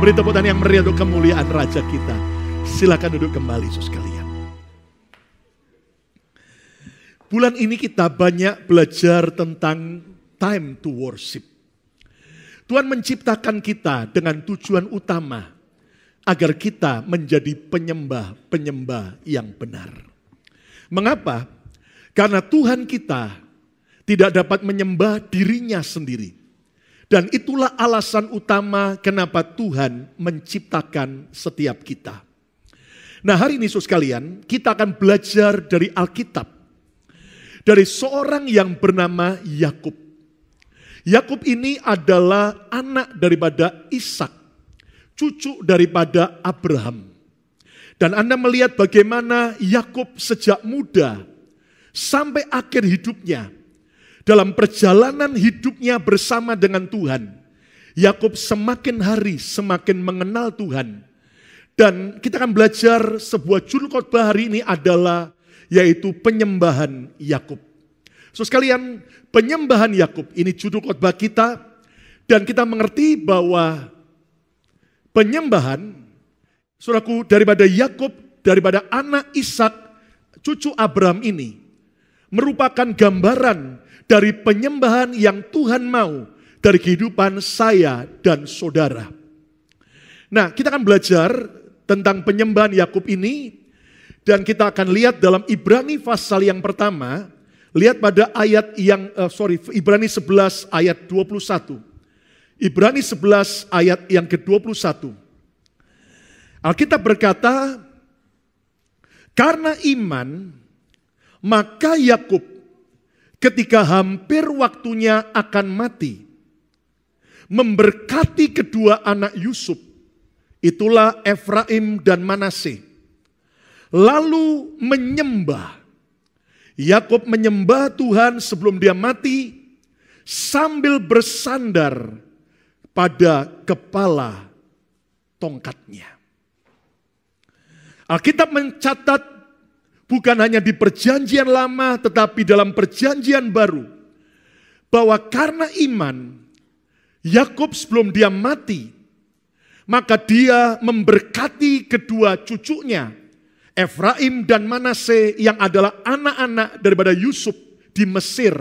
Beri tepuk tangan yang meriah untuk kemuliaan Raja kita. Silakan duduk kembali Yesus kalian. Bulan ini kita banyak belajar tentang time to worship. Tuhan menciptakan kita dengan tujuan utama agar kita menjadi penyembah-penyembah yang benar. Mengapa? Karena Tuhan kita tidak dapat menyembah dirinya sendiri. Dan itulah alasan utama kenapa Tuhan menciptakan setiap kita. Nah hari ini Yesus sekalian, kita akan belajar dari Alkitab. Dari seorang yang bernama Yakub. Yakub ini adalah anak daripada Ishak, cucu daripada Abraham. Dan Anda melihat bagaimana Yakub sejak muda sampai akhir hidupnya dalam perjalanan hidupnya bersama dengan Tuhan, Yakub semakin hari semakin mengenal Tuhan. Dan kita akan belajar sebuah judul khotbah hari ini adalah yaitu penyembahan Yakub. So sekalian, penyembahan Yakub ini judul khotbah kita dan kita mengerti bahwa penyembahan suraku daripada Yakub, daripada anak Ishak, cucu Abram ini merupakan gambaran dari penyembahan yang Tuhan mau dari kehidupan saya dan saudara. Nah, kita akan belajar tentang penyembahan Yakub ini dan kita akan lihat dalam Ibrani pasal yang pertama, lihat pada ayat yang uh, sorry Ibrani 11 ayat 21. Ibrani 11 ayat yang ke-21. Alkitab berkata, karena iman maka Yakub ketika hampir waktunya akan mati memberkati kedua anak Yusuf. Itulah Efraim dan Manasseh. Lalu menyembah. Yakub menyembah Tuhan sebelum dia mati sambil bersandar pada kepala tongkatnya. Alkitab mencatat bukan hanya di perjanjian lama tetapi dalam perjanjian baru bahwa karena iman Yakub sebelum dia mati maka dia memberkati kedua cucunya Efraim dan Manase yang adalah anak-anak daripada Yusuf di Mesir.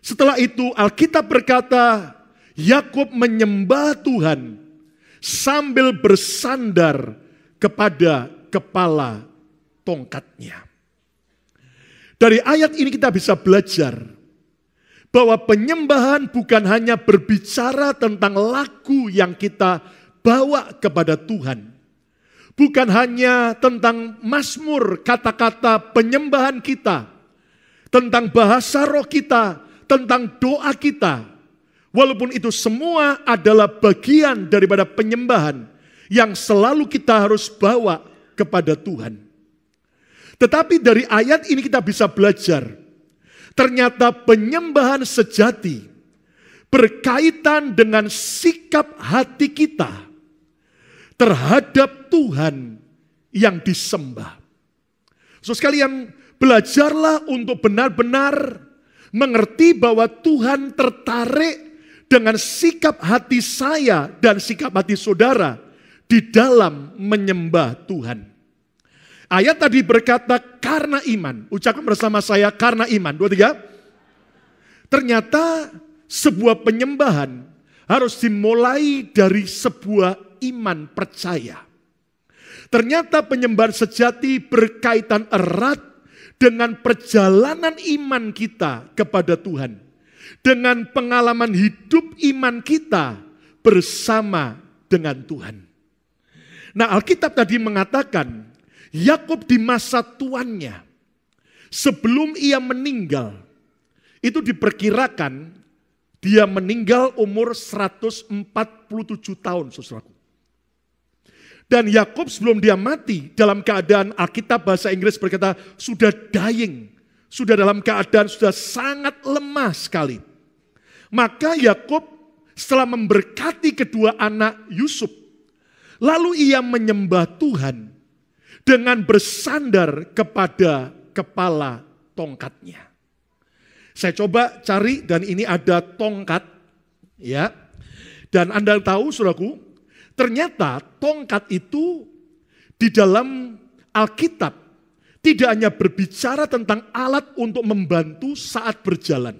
Setelah itu Alkitab berkata, Yakub menyembah Tuhan sambil bersandar kepada kepala tongkatnya. Dari ayat ini kita bisa belajar bahwa penyembahan bukan hanya berbicara tentang lagu yang kita bawa kepada Tuhan. Bukan hanya tentang masmur kata-kata penyembahan kita, tentang bahasa roh kita, tentang doa kita. Walaupun itu semua adalah bagian daripada penyembahan yang selalu kita harus bawa kepada Tuhan. Tetapi dari ayat ini kita bisa belajar, ternyata penyembahan sejati berkaitan dengan sikap hati kita terhadap Tuhan yang disembah. So sekalian, belajarlah untuk benar-benar mengerti bahwa Tuhan tertarik dengan sikap hati saya dan sikap hati saudara di dalam menyembah Tuhan. Ayat tadi berkata karena iman. Ucapkan bersama saya karena iman. Dua, tiga. Ternyata sebuah penyembahan harus dimulai dari sebuah iman percaya. Ternyata penyembahan sejati berkaitan erat dengan perjalanan iman kita kepada Tuhan. Dengan pengalaman hidup iman kita bersama dengan Tuhan. Nah Alkitab tadi mengatakan Yakub di masa tuannya, sebelum ia meninggal, itu diperkirakan dia meninggal umur 147 tahun, saudaraku. Dan Yakub sebelum dia mati dalam keadaan Alkitab bahasa Inggris berkata sudah dying, sudah dalam keadaan sudah sangat lemah sekali. Maka Yakub setelah memberkati kedua anak Yusuf, lalu ia menyembah Tuhan dengan bersandar kepada kepala tongkatnya. Saya coba cari dan ini ada tongkat ya. Dan Anda tahu suraku, ternyata tongkat itu di dalam Alkitab tidak hanya berbicara tentang alat untuk membantu saat berjalan.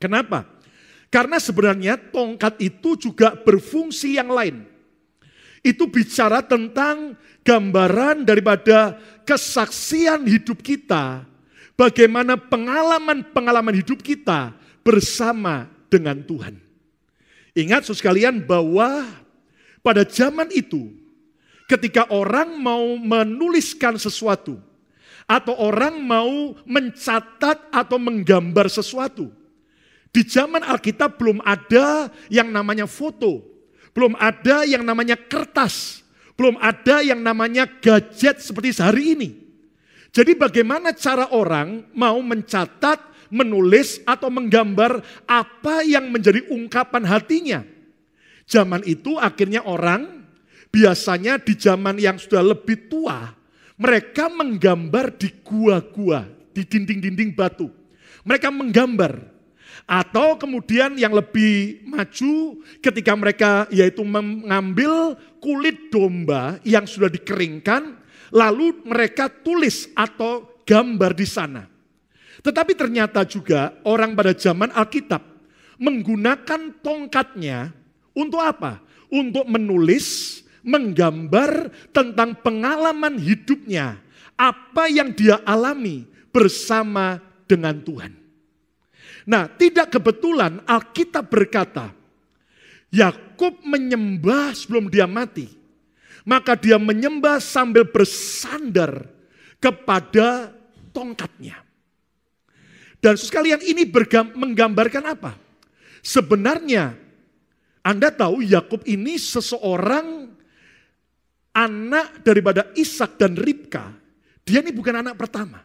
Kenapa? Karena sebenarnya tongkat itu juga berfungsi yang lain. Itu bicara tentang gambaran daripada kesaksian hidup kita, bagaimana pengalaman-pengalaman hidup kita bersama dengan Tuhan. Ingat sekalian bahwa pada zaman itu ketika orang mau menuliskan sesuatu atau orang mau mencatat atau menggambar sesuatu. Di zaman Alkitab belum ada yang namanya foto. Belum ada yang namanya kertas. Belum ada yang namanya gadget seperti sehari ini. Jadi bagaimana cara orang mau mencatat, menulis atau menggambar apa yang menjadi ungkapan hatinya. Zaman itu akhirnya orang biasanya di zaman yang sudah lebih tua, mereka menggambar di gua-gua, di dinding-dinding batu. Mereka menggambar atau kemudian yang lebih maju ketika mereka yaitu mengambil kulit domba yang sudah dikeringkan lalu mereka tulis atau gambar di sana. Tetapi ternyata juga orang pada zaman Alkitab menggunakan tongkatnya untuk apa? Untuk menulis, menggambar tentang pengalaman hidupnya, apa yang dia alami bersama dengan Tuhan. Nah, tidak kebetulan Alkitab berkata, Yakub menyembah sebelum dia mati. Maka dia menyembah sambil bersandar kepada tongkatnya. Dan sekalian ini menggambarkan apa? Sebenarnya Anda tahu Yakub ini seseorang anak daripada Ishak dan Ribka. Dia ini bukan anak pertama.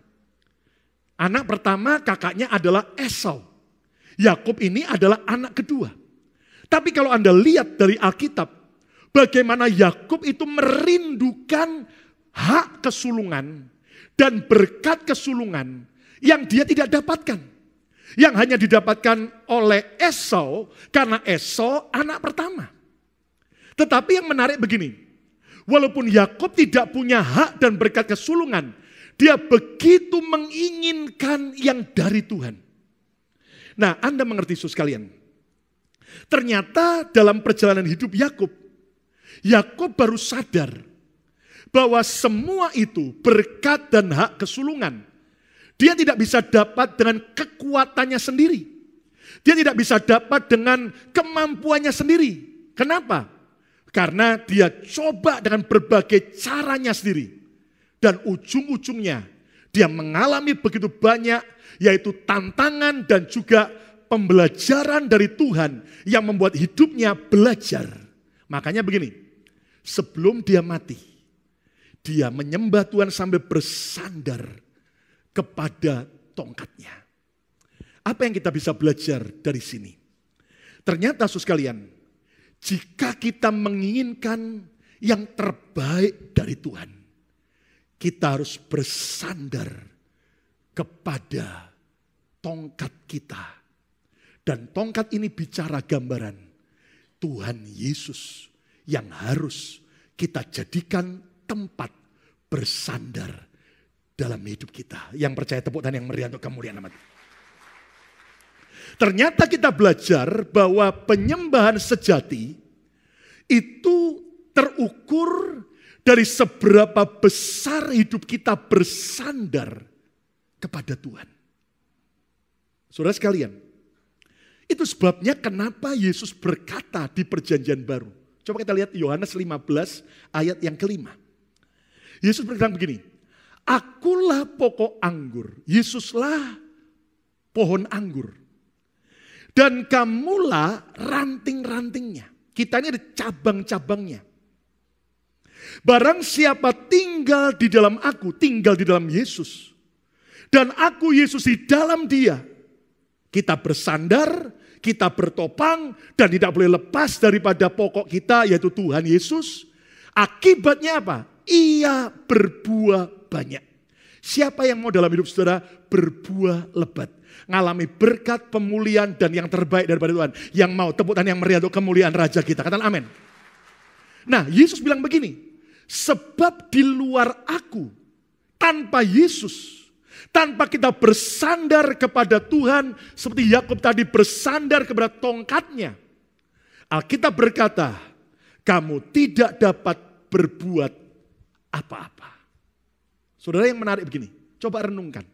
Anak pertama kakaknya adalah Esau. Yakub ini adalah anak kedua. Tapi kalau Anda lihat dari Alkitab, bagaimana Yakub itu merindukan hak kesulungan dan berkat kesulungan yang dia tidak dapatkan. Yang hanya didapatkan oleh Esau karena Esau anak pertama. Tetapi yang menarik begini, walaupun Yakub tidak punya hak dan berkat kesulungan, dia begitu menginginkan yang dari Tuhan. Nah, Anda mengerti Yesus kalian. Ternyata dalam perjalanan hidup Yakub, Yakub baru sadar bahwa semua itu berkat dan hak kesulungan. Dia tidak bisa dapat dengan kekuatannya sendiri. Dia tidak bisa dapat dengan kemampuannya sendiri. Kenapa? Karena dia coba dengan berbagai caranya sendiri. Dan ujung-ujungnya dia mengalami begitu banyak yaitu tantangan dan juga pembelajaran dari Tuhan yang membuat hidupnya belajar. Makanya begini, sebelum dia mati, dia menyembah Tuhan sambil bersandar kepada tongkatnya. Apa yang kita bisa belajar dari sini? Ternyata sus kalian, jika kita menginginkan yang terbaik dari Tuhan, kita harus bersandar kepada tongkat kita. Dan tongkat ini bicara gambaran Tuhan Yesus yang harus kita jadikan tempat bersandar dalam hidup kita. Yang percaya tepuk tangan yang meriah untuk kemuliaan amat. Ternyata kita belajar bahwa penyembahan sejati itu terukur dari seberapa besar hidup kita bersandar kepada Tuhan. Saudara sekalian, itu sebabnya kenapa Yesus berkata di perjanjian baru. Coba kita lihat Yohanes 15 ayat yang kelima. Yesus berkata begini, Akulah pokok anggur, Yesuslah pohon anggur. Dan kamulah ranting-rantingnya. Kita ini ada cabang-cabangnya. Barang siapa tinggal di dalam aku, tinggal di dalam Yesus. Dan aku Yesus di dalam dia, kita bersandar, kita bertopang, dan tidak boleh lepas daripada pokok kita, yaitu Tuhan Yesus. Akibatnya apa? Ia berbuah banyak. Siapa yang mau dalam hidup saudara berbuah lebat? Ngalami berkat, pemulihan, dan yang terbaik daripada Tuhan. Yang mau tepuk tangan yang meriah untuk kemuliaan Raja kita. Katakan amin. Nah Yesus bilang begini, sebab di luar aku, tanpa Yesus, tanpa kita bersandar kepada Tuhan, seperti Yakub tadi bersandar kepada tongkatnya. Alkitab berkata, kamu tidak dapat berbuat apa-apa. Saudara yang menarik begini, coba renungkan.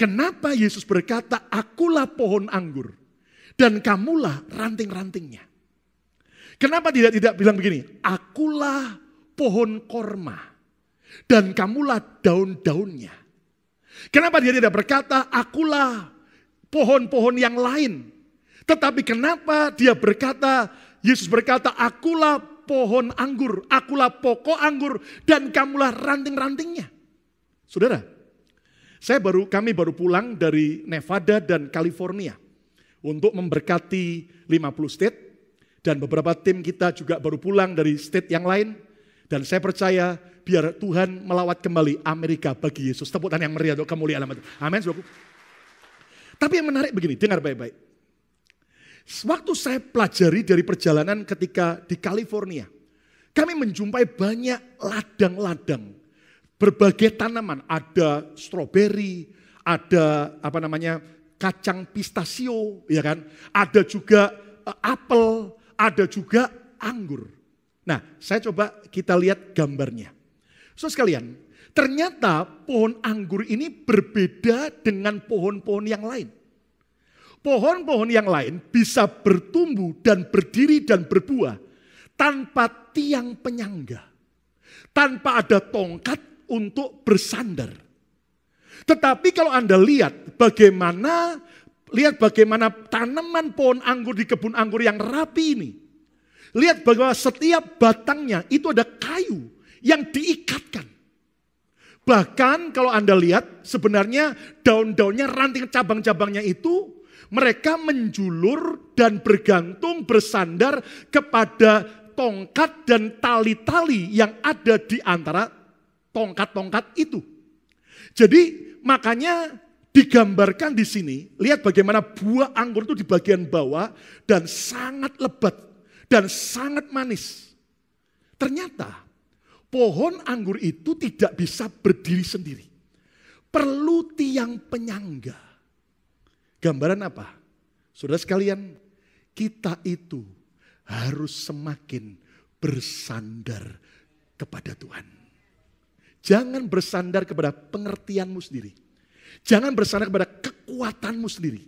Kenapa Yesus berkata, akulah pohon anggur dan kamulah ranting-rantingnya. Kenapa tidak tidak bilang begini, akulah pohon korma dan kamulah daun-daunnya. Kenapa dia tidak berkata, akulah pohon-pohon yang lain. Tetapi kenapa dia berkata, Yesus berkata, akulah pohon anggur, akulah pokok anggur, dan kamulah ranting-rantingnya. Saudara, saya baru kami baru pulang dari Nevada dan California untuk memberkati 50 state dan beberapa tim kita juga baru pulang dari state yang lain dan saya percaya biar Tuhan melawat kembali Amerika bagi Yesus. Tepuk tangan yang meriah untuk kemuliaan Tuhan. Amin, Tapi yang menarik begini, dengar baik-baik. Waktu saya pelajari dari perjalanan ketika di California, kami menjumpai banyak ladang-ladang, berbagai tanaman, ada stroberi, ada apa namanya kacang pistachio, ya kan? Ada juga eh, apel, ada juga anggur. Nah, saya coba kita lihat gambarnya. So sekalian, ternyata pohon anggur ini berbeda dengan pohon-pohon yang lain. Pohon-pohon yang lain bisa bertumbuh dan berdiri dan berbuah tanpa tiang penyangga. Tanpa ada tongkat untuk bersandar. Tetapi kalau Anda lihat bagaimana lihat bagaimana tanaman pohon anggur di kebun anggur yang rapi ini. Lihat bahwa setiap batangnya itu ada kayu yang diikatkan. Bahkan kalau Anda lihat sebenarnya daun-daunnya, ranting cabang-cabangnya itu mereka menjulur dan bergantung bersandar kepada tongkat dan tali-tali yang ada di antara tongkat-tongkat itu. Jadi makanya digambarkan di sini, lihat bagaimana buah anggur itu di bagian bawah dan sangat lebat dan sangat manis. Ternyata Pohon anggur itu tidak bisa berdiri sendiri. Perlu tiang penyangga. Gambaran apa? Saudara sekalian, kita itu harus semakin bersandar kepada Tuhan. Jangan bersandar kepada pengertianmu sendiri. Jangan bersandar kepada kekuatanmu sendiri.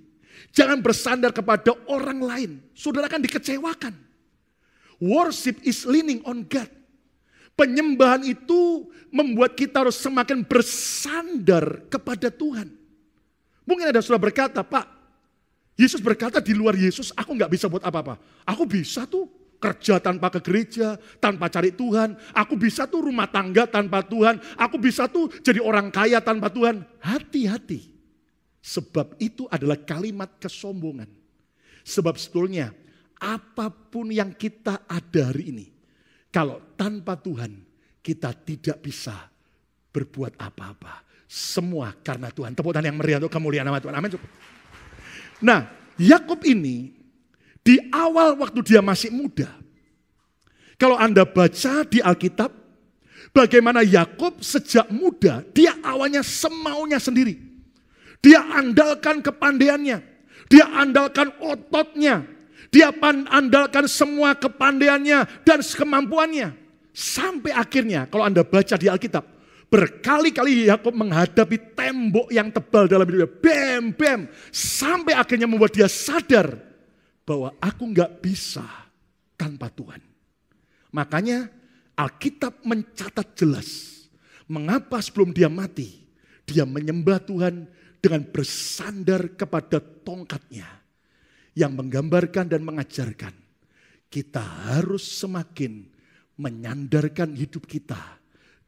Jangan bersandar kepada orang lain. Saudara akan dikecewakan. Worship is leaning on God. Penyembahan itu membuat kita harus semakin bersandar kepada Tuhan. Mungkin ada sudah berkata, Pak, Yesus berkata di luar Yesus, aku nggak bisa buat apa-apa. Aku bisa tuh kerja tanpa ke gereja, tanpa cari Tuhan. Aku bisa tuh rumah tangga tanpa Tuhan. Aku bisa tuh jadi orang kaya tanpa Tuhan. Hati-hati. Sebab itu adalah kalimat kesombongan. Sebab sebetulnya apapun yang kita ada hari ini, kalau tanpa Tuhan kita tidak bisa berbuat apa-apa. Semua karena Tuhan. Tepuk tangan yang meriah untuk kemuliaan nama Tuhan. Amin. Nah, Yakub ini di awal waktu dia masih muda. Kalau Anda baca di Alkitab, bagaimana Yakub sejak muda dia awalnya semaunya sendiri. Dia andalkan kepandaiannya, dia andalkan ototnya, dia andalkan semua kepandaiannya dan kemampuannya. Sampai akhirnya kalau Anda baca di Alkitab, berkali-kali Yakub menghadapi tembok yang tebal dalam hidupnya. Bem, bem. Sampai akhirnya membuat dia sadar bahwa aku nggak bisa tanpa Tuhan. Makanya Alkitab mencatat jelas mengapa sebelum dia mati, dia menyembah Tuhan dengan bersandar kepada tongkatnya yang menggambarkan dan mengajarkan kita harus semakin menyandarkan hidup kita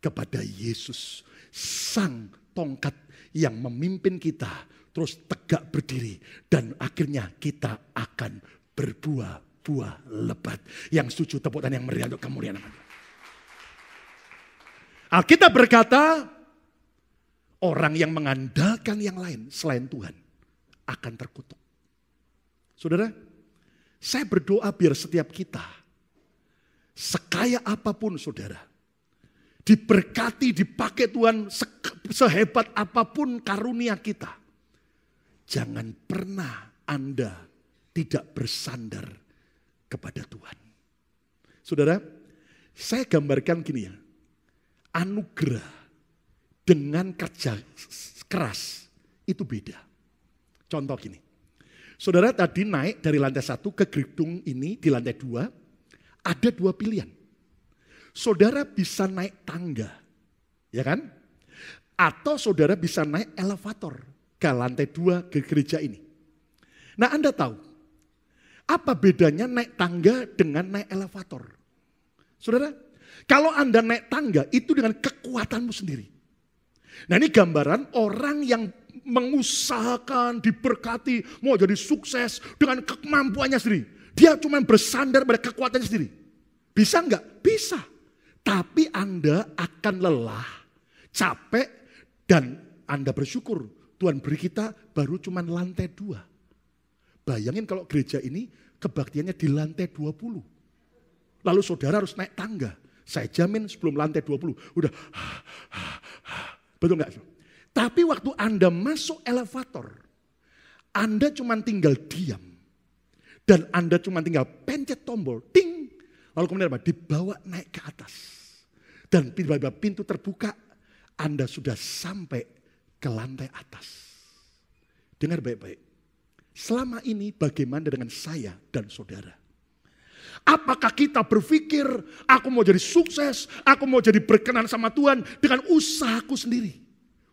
kepada Yesus, sang tongkat yang memimpin kita terus tegak berdiri dan akhirnya kita akan berbuah-buah lebat. Yang setuju tepuk tangan yang meriah untuk kemuliaan. Alkitab berkata, orang yang mengandalkan yang lain selain Tuhan akan terkutuk. Saudara, saya berdoa biar setiap kita, sekaya apapun saudara, diberkati, dipakai Tuhan se sehebat apapun karunia kita. Jangan pernah Anda tidak bersandar kepada Tuhan. Saudara, saya gambarkan gini ya. Anugerah dengan kerja keras itu beda. Contoh gini. Saudara tadi naik dari lantai satu ke gedung ini di lantai dua, ada dua pilihan. Saudara bisa naik tangga, ya kan? Atau saudara bisa naik elevator ke lantai dua ke gereja ini. Nah Anda tahu, apa bedanya naik tangga dengan naik elevator? Saudara, kalau Anda naik tangga itu dengan kekuatanmu sendiri. Nah ini gambaran orang yang mengusahakan, diberkati, mau jadi sukses dengan kemampuannya sendiri. Dia cuma bersandar pada kekuatannya sendiri. Bisa nggak? Bisa. Tapi Anda akan lelah, capek, dan Anda bersyukur. Tuhan beri kita baru cuma lantai dua. Bayangin kalau gereja ini kebaktiannya di lantai 20. Lalu saudara harus naik tangga. Saya jamin sebelum lantai 20. Udah. Betul nggak? Tapi waktu Anda masuk elevator, Anda cuma tinggal diam. Dan Anda cuma tinggal pencet tombol, ting. Lalu kemudian apa? Dibawa naik ke atas. Dan tiba-tiba pintu terbuka, Anda sudah sampai ke lantai atas. Dengar baik-baik. Selama ini bagaimana dengan saya dan saudara? Apakah kita berpikir, aku mau jadi sukses, aku mau jadi berkenan sama Tuhan dengan usahaku sendiri?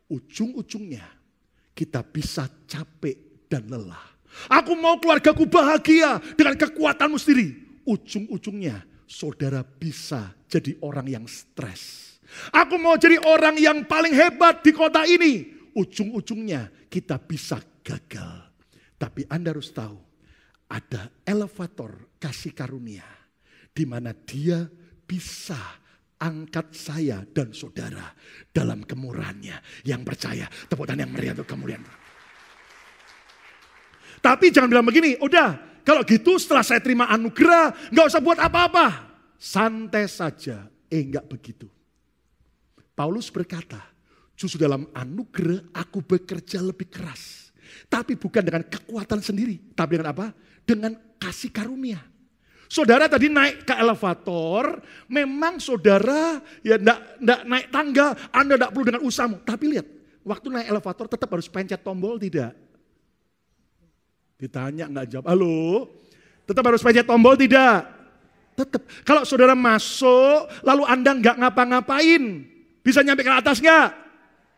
ujung-ujungnya kita bisa capek dan lelah. Aku mau keluargaku bahagia dengan kekuatanmu sendiri. Ujung-ujungnya saudara bisa jadi orang yang stres. Aku mau jadi orang yang paling hebat di kota ini. Ujung-ujungnya kita bisa gagal. Tapi Anda harus tahu, ada elevator kasih karunia di mana dia bisa angkat saya dan saudara dalam kemurahannya yang percaya. Tepuk tangan yang meriah untuk kemuliaan. Tapi jangan bilang begini, udah kalau gitu setelah saya terima anugerah, nggak usah buat apa-apa. Santai saja, eh nggak begitu. Paulus berkata, justru dalam anugerah aku bekerja lebih keras. Tapi bukan dengan kekuatan sendiri, tapi dengan apa? Dengan kasih karunia. Saudara tadi naik ke elevator, memang saudara ya enggak, enggak naik tangga, Anda enggak perlu dengan usahamu. Tapi lihat, waktu naik elevator tetap harus pencet tombol tidak? Ditanya enggak jawab, halo? Tetap harus pencet tombol tidak? Tetap. Kalau saudara masuk, lalu Anda enggak ngapa-ngapain, bisa nyampe ke atas enggak?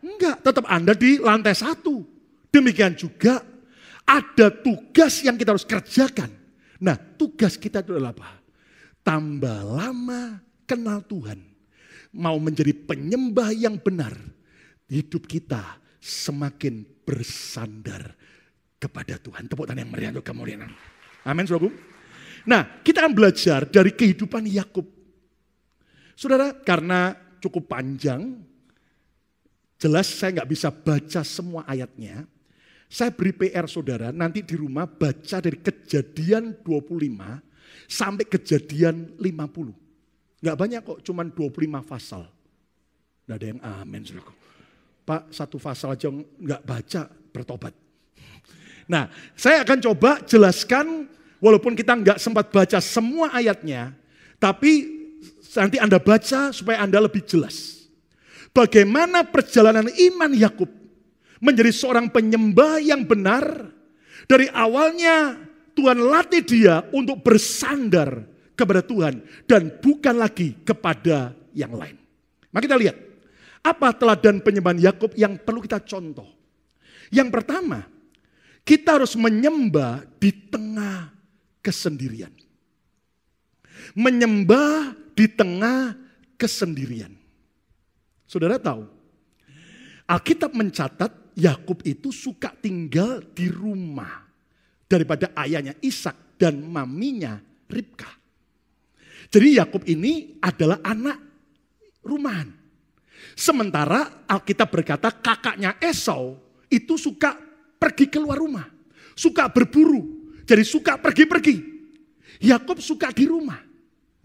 Enggak, tetap Anda di lantai satu. Demikian juga ada tugas yang kita harus kerjakan Nah tugas kita itu adalah apa? Tambah lama kenal Tuhan. Mau menjadi penyembah yang benar. Hidup kita semakin bersandar kepada Tuhan. Tepuk tangan yang meriah untuk kemuliaan. Amin, saudara. Nah, kita akan belajar dari kehidupan Yakub. Saudara, karena cukup panjang, jelas saya nggak bisa baca semua ayatnya. Saya beri PR saudara, nanti di rumah baca dari kejadian 25 sampai kejadian 50. Nggak banyak kok, cuman 25 pasal. Nggak ada yang amin, saudara. Pak, satu pasal aja nggak baca, bertobat. Nah, saya akan coba jelaskan, walaupun kita nggak sempat baca semua ayatnya, tapi nanti Anda baca supaya Anda lebih jelas. Bagaimana perjalanan iman Yakub menjadi seorang penyembah yang benar. Dari awalnya Tuhan latih dia untuk bersandar kepada Tuhan dan bukan lagi kepada yang lain. Mari kita lihat apa teladan penyembahan Yakub yang perlu kita contoh. Yang pertama, kita harus menyembah di tengah kesendirian. Menyembah di tengah kesendirian. Saudara tahu, Alkitab mencatat Yakub itu suka tinggal di rumah daripada ayahnya Ishak dan maminya Ribka. Jadi Yakub ini adalah anak rumahan. Sementara Alkitab berkata kakaknya Esau itu suka pergi keluar rumah, suka berburu, jadi suka pergi-pergi. Yakub suka di rumah.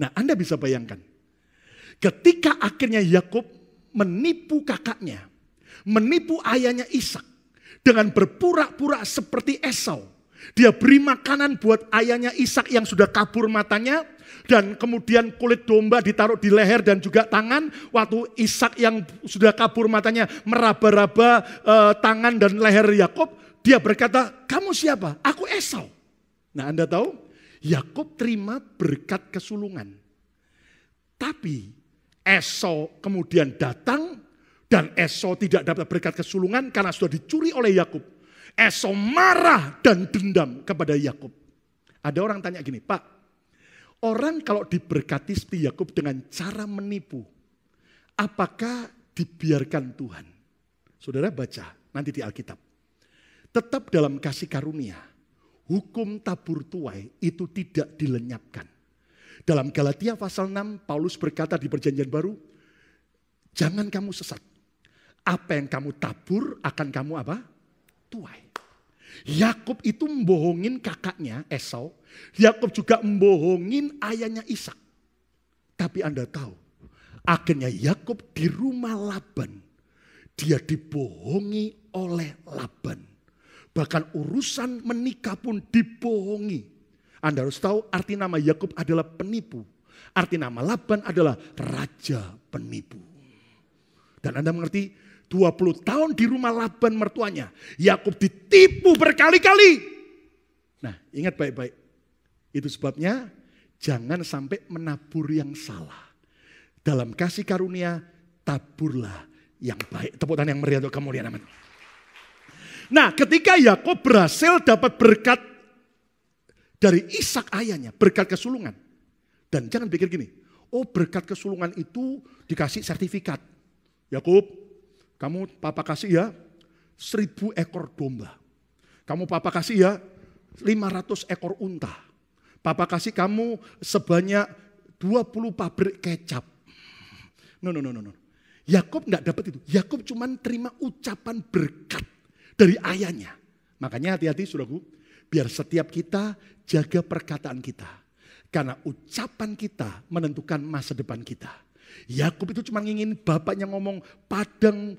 Nah, Anda bisa bayangkan. Ketika akhirnya Yakub menipu kakaknya, menipu ayahnya Ishak dengan berpura-pura seperti Esau. Dia beri makanan buat ayahnya Ishak yang sudah kabur matanya dan kemudian kulit domba ditaruh di leher dan juga tangan waktu Ishak yang sudah kabur matanya meraba-raba e, tangan dan leher Yakub, dia berkata, "Kamu siapa? Aku Esau." Nah, Anda tahu, Yakub terima berkat kesulungan. Tapi Esau kemudian datang dan Esau tidak dapat berkat kesulungan karena sudah dicuri oleh Yakub. Esau marah dan dendam kepada Yakub. Ada orang tanya gini, Pak, orang kalau diberkati seperti Yakub dengan cara menipu, apakah dibiarkan Tuhan? Saudara baca nanti di Alkitab. Tetap dalam kasih karunia, hukum tabur tuai itu tidak dilenyapkan. Dalam Galatia pasal 6, Paulus berkata di perjanjian baru, jangan kamu sesat. Apa yang kamu tabur akan kamu apa? Tuai. Yakub itu membohongin kakaknya Esau. Yakub juga membohongin ayahnya Ishak. Tapi Anda tahu, akhirnya Yakub di rumah Laban. Dia dibohongi oleh Laban. Bahkan urusan menikah pun dibohongi. Anda harus tahu arti nama Yakub adalah penipu. Arti nama Laban adalah raja penipu. Dan Anda mengerti 20 tahun di rumah Laban mertuanya. Yakub ditipu berkali-kali. Nah, ingat baik-baik. Itu sebabnya jangan sampai menabur yang salah. Dalam kasih karunia, taburlah yang baik. Tepuk tangan yang meriah untuk kemuliaan. aman. Nah, ketika Yakub berhasil dapat berkat dari Ishak ayahnya, berkat kesulungan. Dan jangan pikir gini, oh berkat kesulungan itu dikasih sertifikat. Yakub, kamu papa kasih ya seribu ekor domba. Kamu papa kasih ya ratus ekor unta. Papa kasih kamu sebanyak dua puluh pabrik kecap. No, no, no, no, no. Yakob nggak dapat itu. Yakub cuman terima ucapan berkat dari ayahnya. Makanya hati-hati saudaraku, biar setiap kita jaga perkataan kita. Karena ucapan kita menentukan masa depan kita. Yakub itu cuma ingin bapaknya ngomong padang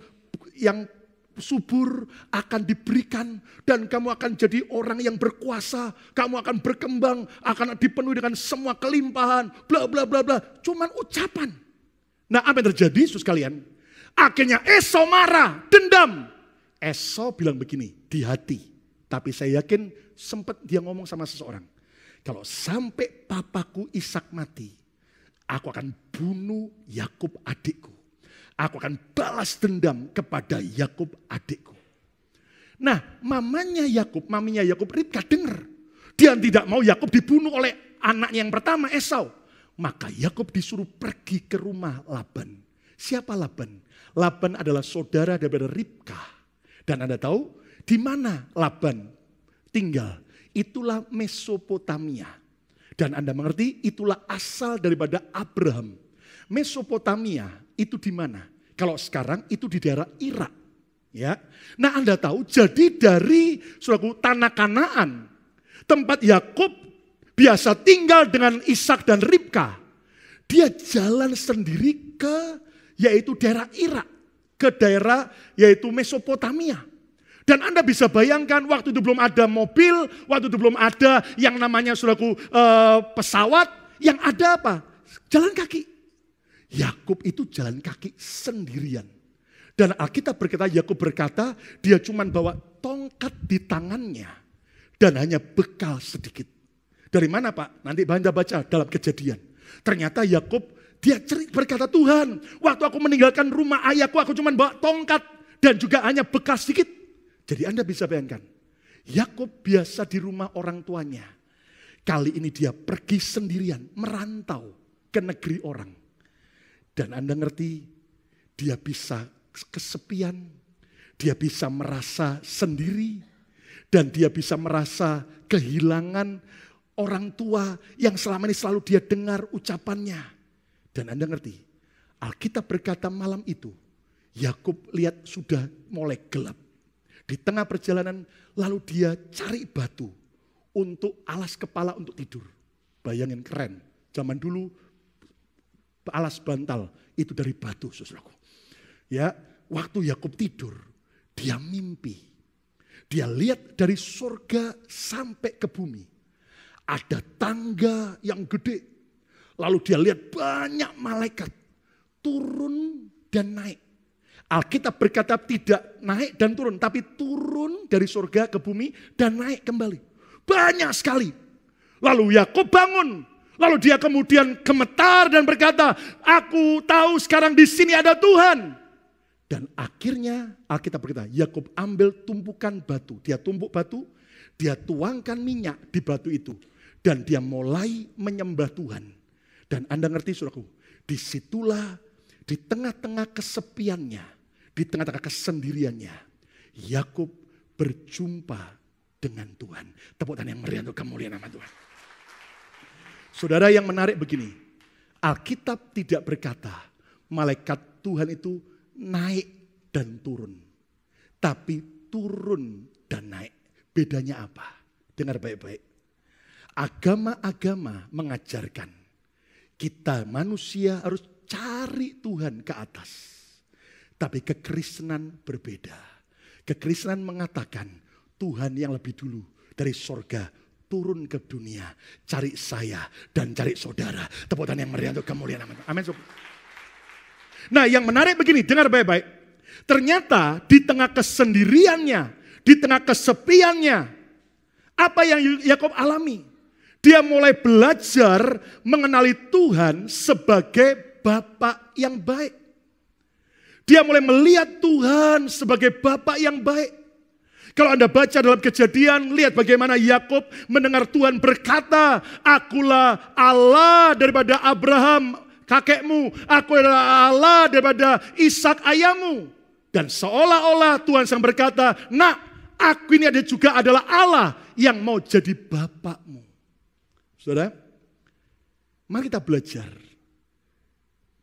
yang subur akan diberikan dan kamu akan jadi orang yang berkuasa, kamu akan berkembang, akan dipenuhi dengan semua kelimpahan, bla bla bla bla. Cuman ucapan. Nah, apa yang terjadi Yesus kalian? Akhirnya Esau marah, dendam. Esau bilang begini di hati. Tapi saya yakin sempat dia ngomong sama seseorang. Kalau sampai papaku Ishak mati, Aku akan bunuh Yakub adikku. Aku akan balas dendam kepada Yakub adikku. Nah, mamanya Yakub, maminya Yakub Ribka dengar. Dia tidak mau Yakub dibunuh oleh anak yang pertama Esau. Maka Yakub disuruh pergi ke rumah Laban. Siapa Laban? Laban adalah saudara daripada Ribka. Dan Anda tahu di mana Laban tinggal? Itulah Mesopotamia. Dan Anda mengerti itulah asal daripada Abraham. Mesopotamia itu di mana? Kalau sekarang itu di daerah Irak. Ya. Nah Anda tahu jadi dari suraku tanah kanaan. Tempat Yakub biasa tinggal dengan Ishak dan Ribka. Dia jalan sendiri ke yaitu daerah Irak. Ke daerah yaitu Mesopotamia. Dan Anda bisa bayangkan waktu itu belum ada mobil, waktu itu belum ada yang namanya suraku eh, pesawat, yang ada apa? Jalan kaki. Yakub itu jalan kaki sendirian. Dan Alkitab berkata, Yakub berkata, dia cuma bawa tongkat di tangannya dan hanya bekal sedikit. Dari mana Pak? Nanti Anda baca dalam kejadian. Ternyata Yakub dia cerita berkata Tuhan, waktu aku meninggalkan rumah ayahku aku cuma bawa tongkat dan juga hanya bekas sedikit. Jadi Anda bisa bayangkan, Yakub biasa di rumah orang tuanya. Kali ini dia pergi sendirian, merantau ke negeri orang. Dan Anda ngerti, dia bisa kesepian, dia bisa merasa sendiri, dan dia bisa merasa kehilangan orang tua yang selama ini selalu dia dengar ucapannya. Dan Anda ngerti, Alkitab berkata malam itu, Yakub lihat sudah mulai gelap. Di tengah perjalanan lalu dia cari batu untuk alas kepala untuk tidur. Bayangin keren. Zaman dulu alas bantal itu dari batu, Saudaraku. Ya, waktu Yakub tidur, dia mimpi. Dia lihat dari surga sampai ke bumi. Ada tangga yang gede. Lalu dia lihat banyak malaikat turun dan naik. Alkitab berkata tidak naik dan turun, tapi turun dari surga ke bumi dan naik kembali. Banyak sekali. Lalu Yakub bangun, lalu dia kemudian gemetar dan berkata, "Aku tahu sekarang di sini ada Tuhan." Dan akhirnya Alkitab berkata, Yakub ambil tumpukan batu. Dia tumpuk batu, dia tuangkan minyak di batu itu. Dan dia mulai menyembah Tuhan. Dan Anda ngerti suraku, disitulah di tengah-tengah kesepiannya, di tengah-tengah kesendiriannya, Yakub berjumpa dengan Tuhan. Tepuk tangan yang meriah untuk kemuliaan nama Tuhan. Saudara yang menarik begini, Alkitab tidak berkata malaikat Tuhan itu naik dan turun. Tapi turun dan naik. Bedanya apa? Dengar baik-baik. Agama-agama mengajarkan kita manusia harus cari Tuhan ke atas tapi kekristenan berbeda. Kekristenan mengatakan Tuhan yang lebih dulu dari sorga turun ke dunia. Cari saya dan cari saudara. Tepuk tangan yang meriah untuk kemuliaan. Amin. Amin. Nah yang menarik begini, dengar baik-baik. Ternyata di tengah kesendiriannya, di tengah kesepiannya, apa yang Yakob alami? Dia mulai belajar mengenali Tuhan sebagai Bapak yang baik. Dia mulai melihat Tuhan sebagai Bapak yang baik. Kalau Anda baca dalam kejadian, lihat bagaimana Yakub mendengar Tuhan berkata, Akulah Allah daripada Abraham kakekmu, aku adalah Allah daripada Ishak ayahmu. Dan seolah-olah Tuhan sang berkata, nak aku ini ada juga adalah Allah yang mau jadi Bapakmu. Saudara, mari kita belajar.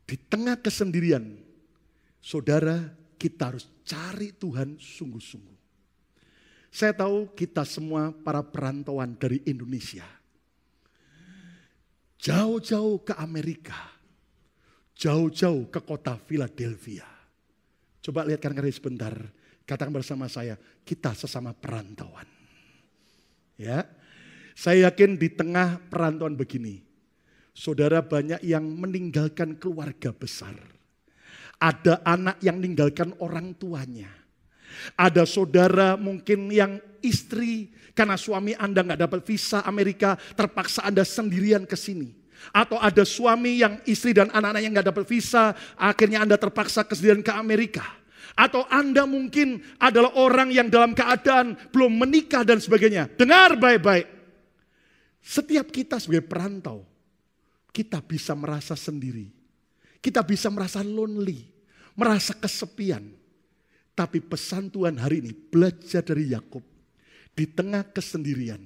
Di tengah kesendirian, Saudara, kita harus cari Tuhan sungguh-sungguh. Saya tahu kita semua para perantauan dari Indonesia. Jauh-jauh ke Amerika. Jauh-jauh ke kota Philadelphia. Coba lihat kanan sebentar. Katakan bersama saya, kita sesama perantauan. Ya, saya yakin di tengah perantauan begini, saudara banyak yang meninggalkan keluarga besar ada anak yang meninggalkan orang tuanya. Ada saudara mungkin yang istri karena suami Anda nggak dapat visa Amerika terpaksa Anda sendirian ke sini. Atau ada suami yang istri dan anak anak yang nggak dapat visa, akhirnya Anda terpaksa kesendirian ke Amerika. Atau Anda mungkin adalah orang yang dalam keadaan belum menikah dan sebagainya. Dengar baik-baik. Setiap kita sebagai perantau, kita bisa merasa sendiri. Kita bisa merasa lonely merasa kesepian. Tapi pesan Tuhan hari ini belajar dari Yakub di tengah kesendirian.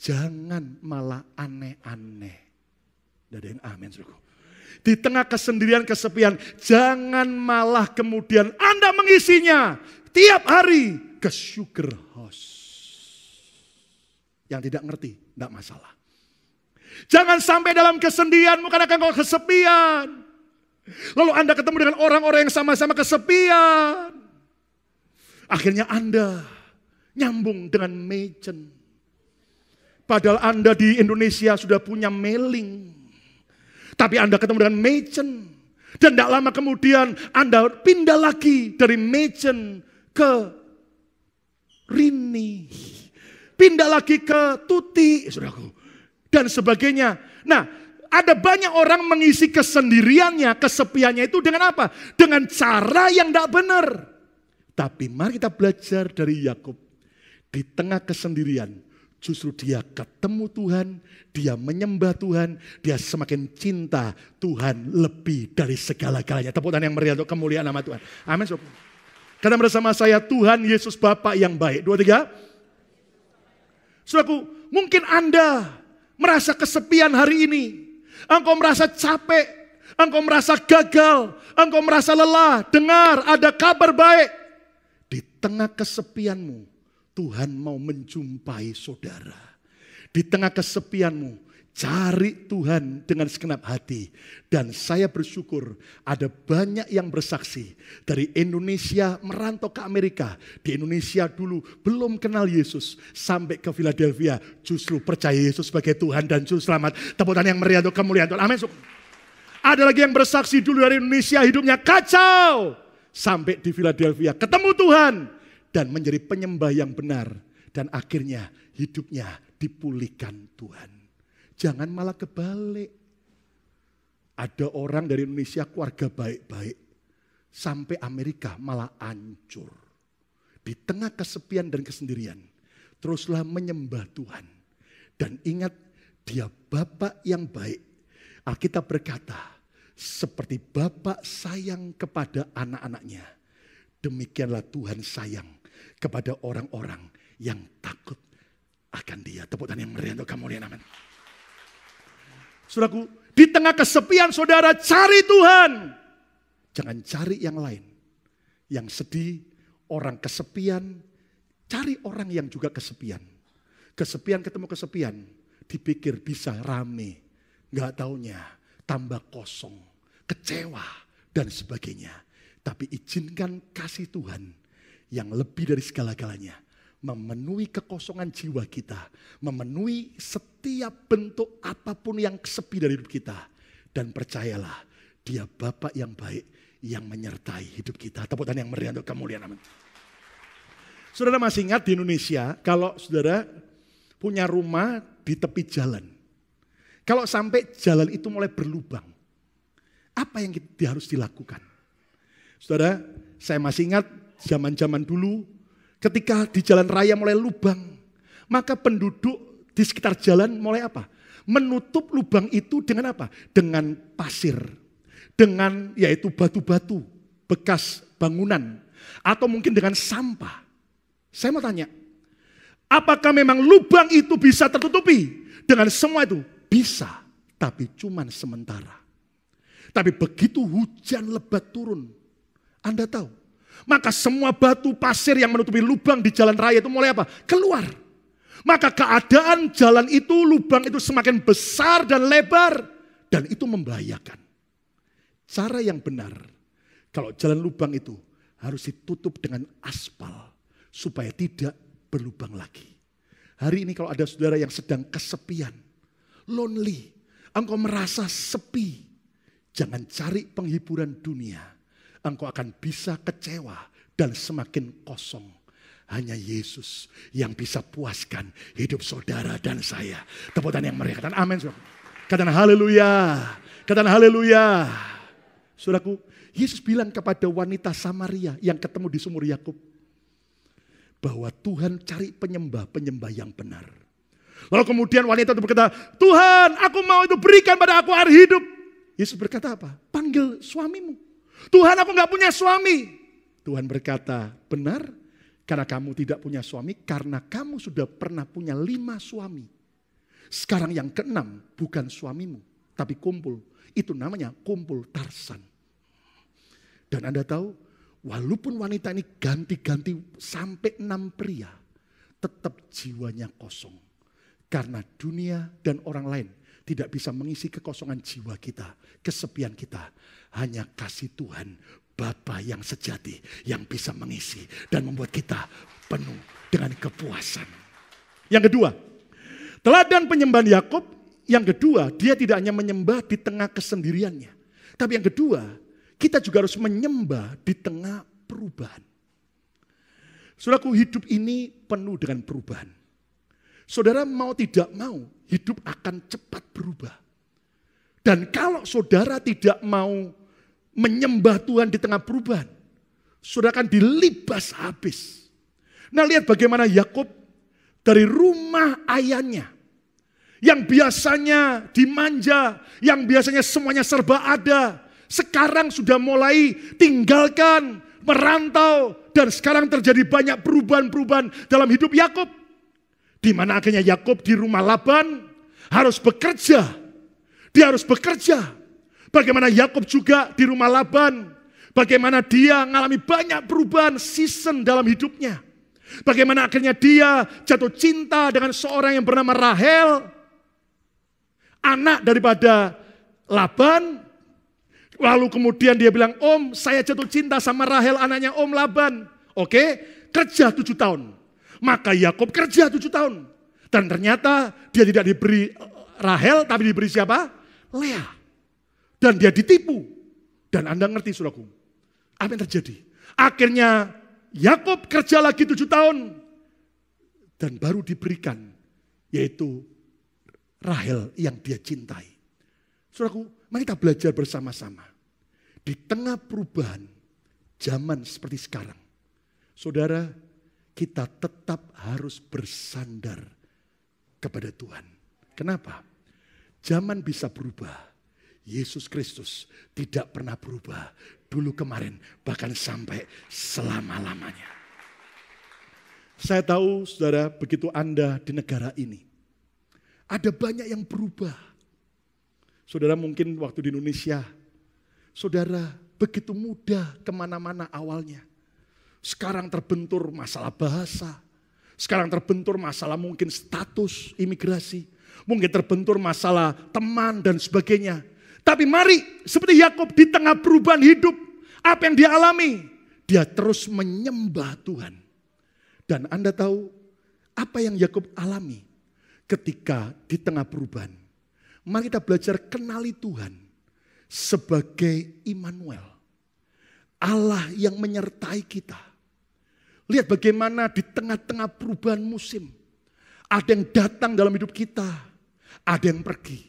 Jangan malah aneh-aneh. Tidak ada yang amin, suruh. Di tengah kesendirian, kesepian, jangan malah kemudian Anda mengisinya tiap hari ke sugar house. Yang tidak ngerti, tidak masalah. Jangan sampai dalam kesendirianmu karena kau kesepian. Lalu Anda ketemu dengan orang-orang yang sama-sama kesepian. Akhirnya Anda nyambung dengan Mejen. Padahal Anda di Indonesia sudah punya mailing. Tapi Anda ketemu dengan Mejen. Dan tidak lama kemudian Anda pindah lagi dari Mejen ke Rini. Pindah lagi ke Tuti, Dan sebagainya. Nah, ada banyak orang mengisi kesendiriannya, kesepiannya itu dengan apa? Dengan cara yang tidak benar. Tapi mari kita belajar dari Yakub. Di tengah kesendirian, justru dia ketemu Tuhan, dia menyembah Tuhan, dia semakin cinta Tuhan lebih dari segala-galanya. Tepuk tangan yang meriah untuk kemuliaan nama Tuhan. Amin. Karena bersama saya Tuhan Yesus Bapa yang baik. Dua, tiga. Saudaraku, mungkin Anda merasa kesepian hari ini. Engkau merasa capek, engkau merasa gagal, engkau merasa lelah. Dengar, ada kabar baik. Di tengah kesepianmu, Tuhan mau menjumpai saudara. Di tengah kesepianmu, Cari Tuhan dengan segenap hati. Dan saya bersyukur ada banyak yang bersaksi dari Indonesia merantau ke Amerika. Di Indonesia dulu belum kenal Yesus sampai ke Philadelphia. Justru percaya Yesus sebagai Tuhan dan Juru Selamat. Tepuk tangan yang meriah untuk kemuliaan Tuhan. Amin. Ada lagi yang bersaksi dulu dari Indonesia hidupnya kacau. Sampai di Philadelphia ketemu Tuhan. Dan menjadi penyembah yang benar. Dan akhirnya hidupnya dipulihkan Tuhan. Jangan malah kebalik. Ada orang dari Indonesia keluarga baik-baik. Sampai Amerika malah hancur. Di tengah kesepian dan kesendirian. Teruslah menyembah Tuhan. Dan ingat dia Bapak yang baik. Alkitab berkata, seperti Bapak sayang kepada anak-anaknya. Demikianlah Tuhan sayang kepada orang-orang yang takut akan dia. Tepuk tangan yang meriah untuk kamu, amin. Saudaraku, di tengah kesepian saudara cari Tuhan. Jangan cari yang lain. Yang sedih, orang kesepian, cari orang yang juga kesepian. Kesepian ketemu kesepian, dipikir bisa rame. Gak taunya, tambah kosong, kecewa, dan sebagainya. Tapi izinkan kasih Tuhan yang lebih dari segala-galanya memenuhi kekosongan jiwa kita, memenuhi setiap bentuk apapun yang sepi dari hidup kita. Dan percayalah, dia Bapak yang baik yang menyertai hidup kita. Tepuk tangan yang meriah untuk kemuliaan. Amin. Saudara masih ingat di Indonesia, kalau saudara punya rumah di tepi jalan. Kalau sampai jalan itu mulai berlubang, apa yang harus dilakukan? Saudara, saya masih ingat zaman-zaman dulu Ketika di jalan raya mulai lubang, maka penduduk di sekitar jalan mulai apa? Menutup lubang itu dengan apa? Dengan pasir. Dengan yaitu batu-batu, bekas bangunan. Atau mungkin dengan sampah. Saya mau tanya, apakah memang lubang itu bisa tertutupi dengan semua itu? Bisa, tapi cuman sementara. Tapi begitu hujan lebat turun, Anda tahu maka semua batu pasir yang menutupi lubang di jalan raya itu mulai apa? Keluar. Maka keadaan jalan itu, lubang itu semakin besar dan lebar. Dan itu membahayakan. Cara yang benar, kalau jalan lubang itu harus ditutup dengan aspal. Supaya tidak berlubang lagi. Hari ini kalau ada saudara yang sedang kesepian, lonely, engkau merasa sepi, jangan cari penghiburan dunia engkau akan bisa kecewa dan semakin kosong. Hanya Yesus yang bisa puaskan hidup saudara dan saya. Tepuk tangan yang meriah. Katakan amin. Katakan haleluya. Katakan haleluya. Saudaraku, Yesus bilang kepada wanita Samaria yang ketemu di sumur Yakub bahwa Tuhan cari penyembah-penyembah yang benar. Lalu kemudian wanita itu berkata, Tuhan aku mau itu berikan pada aku air hidup. Yesus berkata apa? Panggil suamimu. Tuhan aku nggak punya suami. Tuhan berkata, benar karena kamu tidak punya suami, karena kamu sudah pernah punya lima suami. Sekarang yang keenam bukan suamimu, tapi kumpul. Itu namanya kumpul tarsan. Dan Anda tahu, walaupun wanita ini ganti-ganti sampai enam pria, tetap jiwanya kosong. Karena dunia dan orang lain tidak bisa mengisi kekosongan jiwa kita, kesepian kita. Hanya kasih Tuhan, Bapa yang sejati, yang bisa mengisi dan membuat kita penuh dengan kepuasan. Yang kedua, teladan penyembahan Yakub. Yang kedua, dia tidak hanya menyembah di tengah kesendiriannya. Tapi yang kedua, kita juga harus menyembah di tengah perubahan. Saudaraku, hidup ini penuh dengan perubahan. Saudara mau tidak mau, hidup akan cepat berubah. Dan kalau saudara tidak mau menyembah Tuhan di tengah perubahan, saudara akan dilibas habis. Nah lihat bagaimana Yakub dari rumah ayahnya yang biasanya dimanja, yang biasanya semuanya serba ada, sekarang sudah mulai tinggalkan, merantau, dan sekarang terjadi banyak perubahan-perubahan dalam hidup Yakub. Di mana akhirnya Yakub di rumah Laban harus bekerja. Dia harus bekerja. Bagaimana Yakub juga di rumah Laban. Bagaimana dia mengalami banyak perubahan season dalam hidupnya. Bagaimana akhirnya dia jatuh cinta dengan seorang yang bernama Rahel. Anak daripada Laban. Lalu kemudian dia bilang, Om saya jatuh cinta sama Rahel anaknya Om Laban. Oke, kerja tujuh tahun. Maka Yakob kerja tujuh tahun. Dan ternyata dia tidak diberi eh, Rahel, tapi diberi siapa? Lea. Dan dia ditipu. Dan Anda ngerti suraku. Apa yang terjadi? Akhirnya Yakob kerja lagi tujuh tahun. Dan baru diberikan yaitu Rahel yang dia cintai. Suraku, mari kita belajar bersama-sama. Di tengah perubahan zaman seperti sekarang. Saudara, kita tetap harus bersandar kepada Tuhan. Kenapa? Zaman bisa berubah. Yesus Kristus tidak pernah berubah dulu kemarin bahkan sampai selama-lamanya. Saya tahu saudara begitu Anda di negara ini ada banyak yang berubah. Saudara mungkin waktu di Indonesia, saudara begitu mudah kemana-mana awalnya. Sekarang terbentur masalah bahasa. Sekarang terbentur masalah mungkin status imigrasi. Mungkin terbentur masalah teman dan sebagainya. Tapi mari seperti Yakob di tengah perubahan hidup. Apa yang dia alami? Dia terus menyembah Tuhan. Dan Anda tahu apa yang Yakob alami ketika di tengah perubahan. Mari kita belajar kenali Tuhan sebagai Immanuel. Allah yang menyertai kita Lihat bagaimana di tengah-tengah perubahan musim. Ada yang datang dalam hidup kita. Ada yang pergi.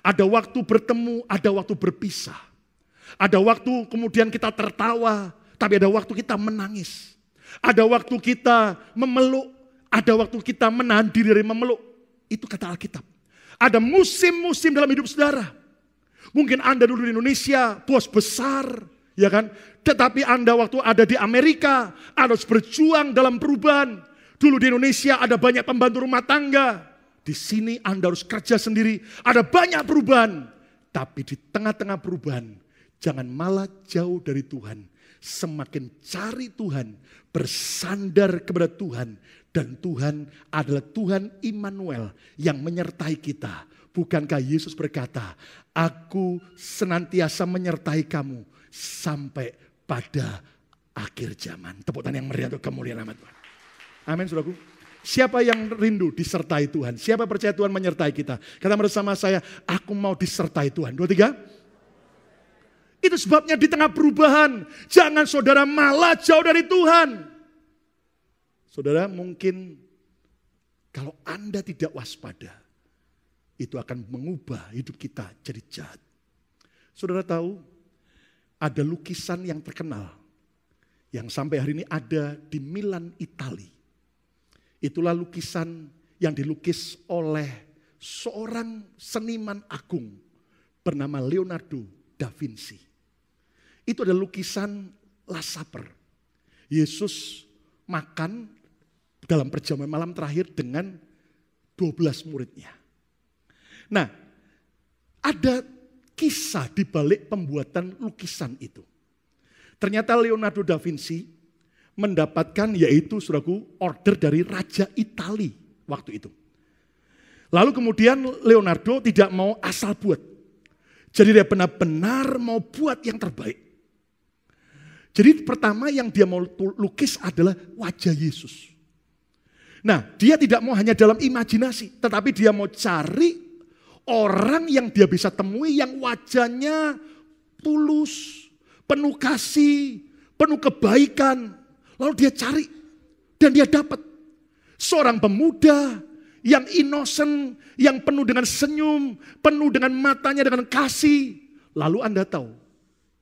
Ada waktu bertemu, ada waktu berpisah. Ada waktu kemudian kita tertawa, tapi ada waktu kita menangis. Ada waktu kita memeluk, ada waktu kita menahan diri dari memeluk. Itu kata Alkitab. Ada musim-musim dalam hidup saudara. Mungkin Anda dulu di Indonesia, bos besar, Ya kan? Tetapi Anda waktu ada di Amerika, Anda harus berjuang dalam perubahan. Dulu di Indonesia ada banyak pembantu rumah tangga. Di sini Anda harus kerja sendiri. Ada banyak perubahan. Tapi di tengah-tengah perubahan, jangan malah jauh dari Tuhan. Semakin cari Tuhan, bersandar kepada Tuhan. Dan Tuhan adalah Tuhan Immanuel yang menyertai kita. Bukankah Yesus berkata, Aku senantiasa menyertai kamu sampai pada akhir zaman. Tepuk tangan yang meriah untuk kemuliaan nama Tuhan. Amin saudaraku. Siapa yang rindu disertai Tuhan? Siapa percaya Tuhan menyertai kita? Kata bersama saya, aku mau disertai Tuhan. Dua, tiga. Itu sebabnya di tengah perubahan, jangan saudara malah jauh dari Tuhan. Saudara mungkin kalau Anda tidak waspada, itu akan mengubah hidup kita jadi jahat. Saudara tahu, ada lukisan yang terkenal yang sampai hari ini ada di Milan, Italia. Itulah lukisan yang dilukis oleh seorang seniman agung bernama Leonardo da Vinci. Itu adalah lukisan Last Yesus makan dalam perjamuan malam terakhir dengan 12 muridnya. Nah, ada kisah di balik pembuatan lukisan itu. Ternyata Leonardo da Vinci mendapatkan yaitu suraku order dari Raja Itali waktu itu. Lalu kemudian Leonardo tidak mau asal buat. Jadi dia benar-benar mau buat yang terbaik. Jadi pertama yang dia mau lukis adalah wajah Yesus. Nah, dia tidak mau hanya dalam imajinasi, tetapi dia mau cari Orang yang dia bisa temui yang wajahnya tulus, penuh kasih, penuh kebaikan. Lalu dia cari dan dia dapat. Seorang pemuda yang innocent, yang penuh dengan senyum, penuh dengan matanya dengan kasih. Lalu Anda tahu,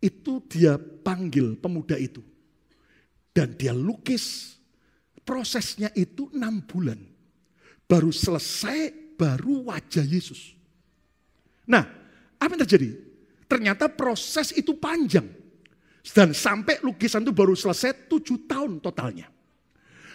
itu dia panggil pemuda itu. Dan dia lukis prosesnya itu enam bulan. Baru selesai, baru wajah Yesus. Nah, apa yang terjadi? Ternyata proses itu panjang. Dan sampai lukisan itu baru selesai tujuh tahun totalnya.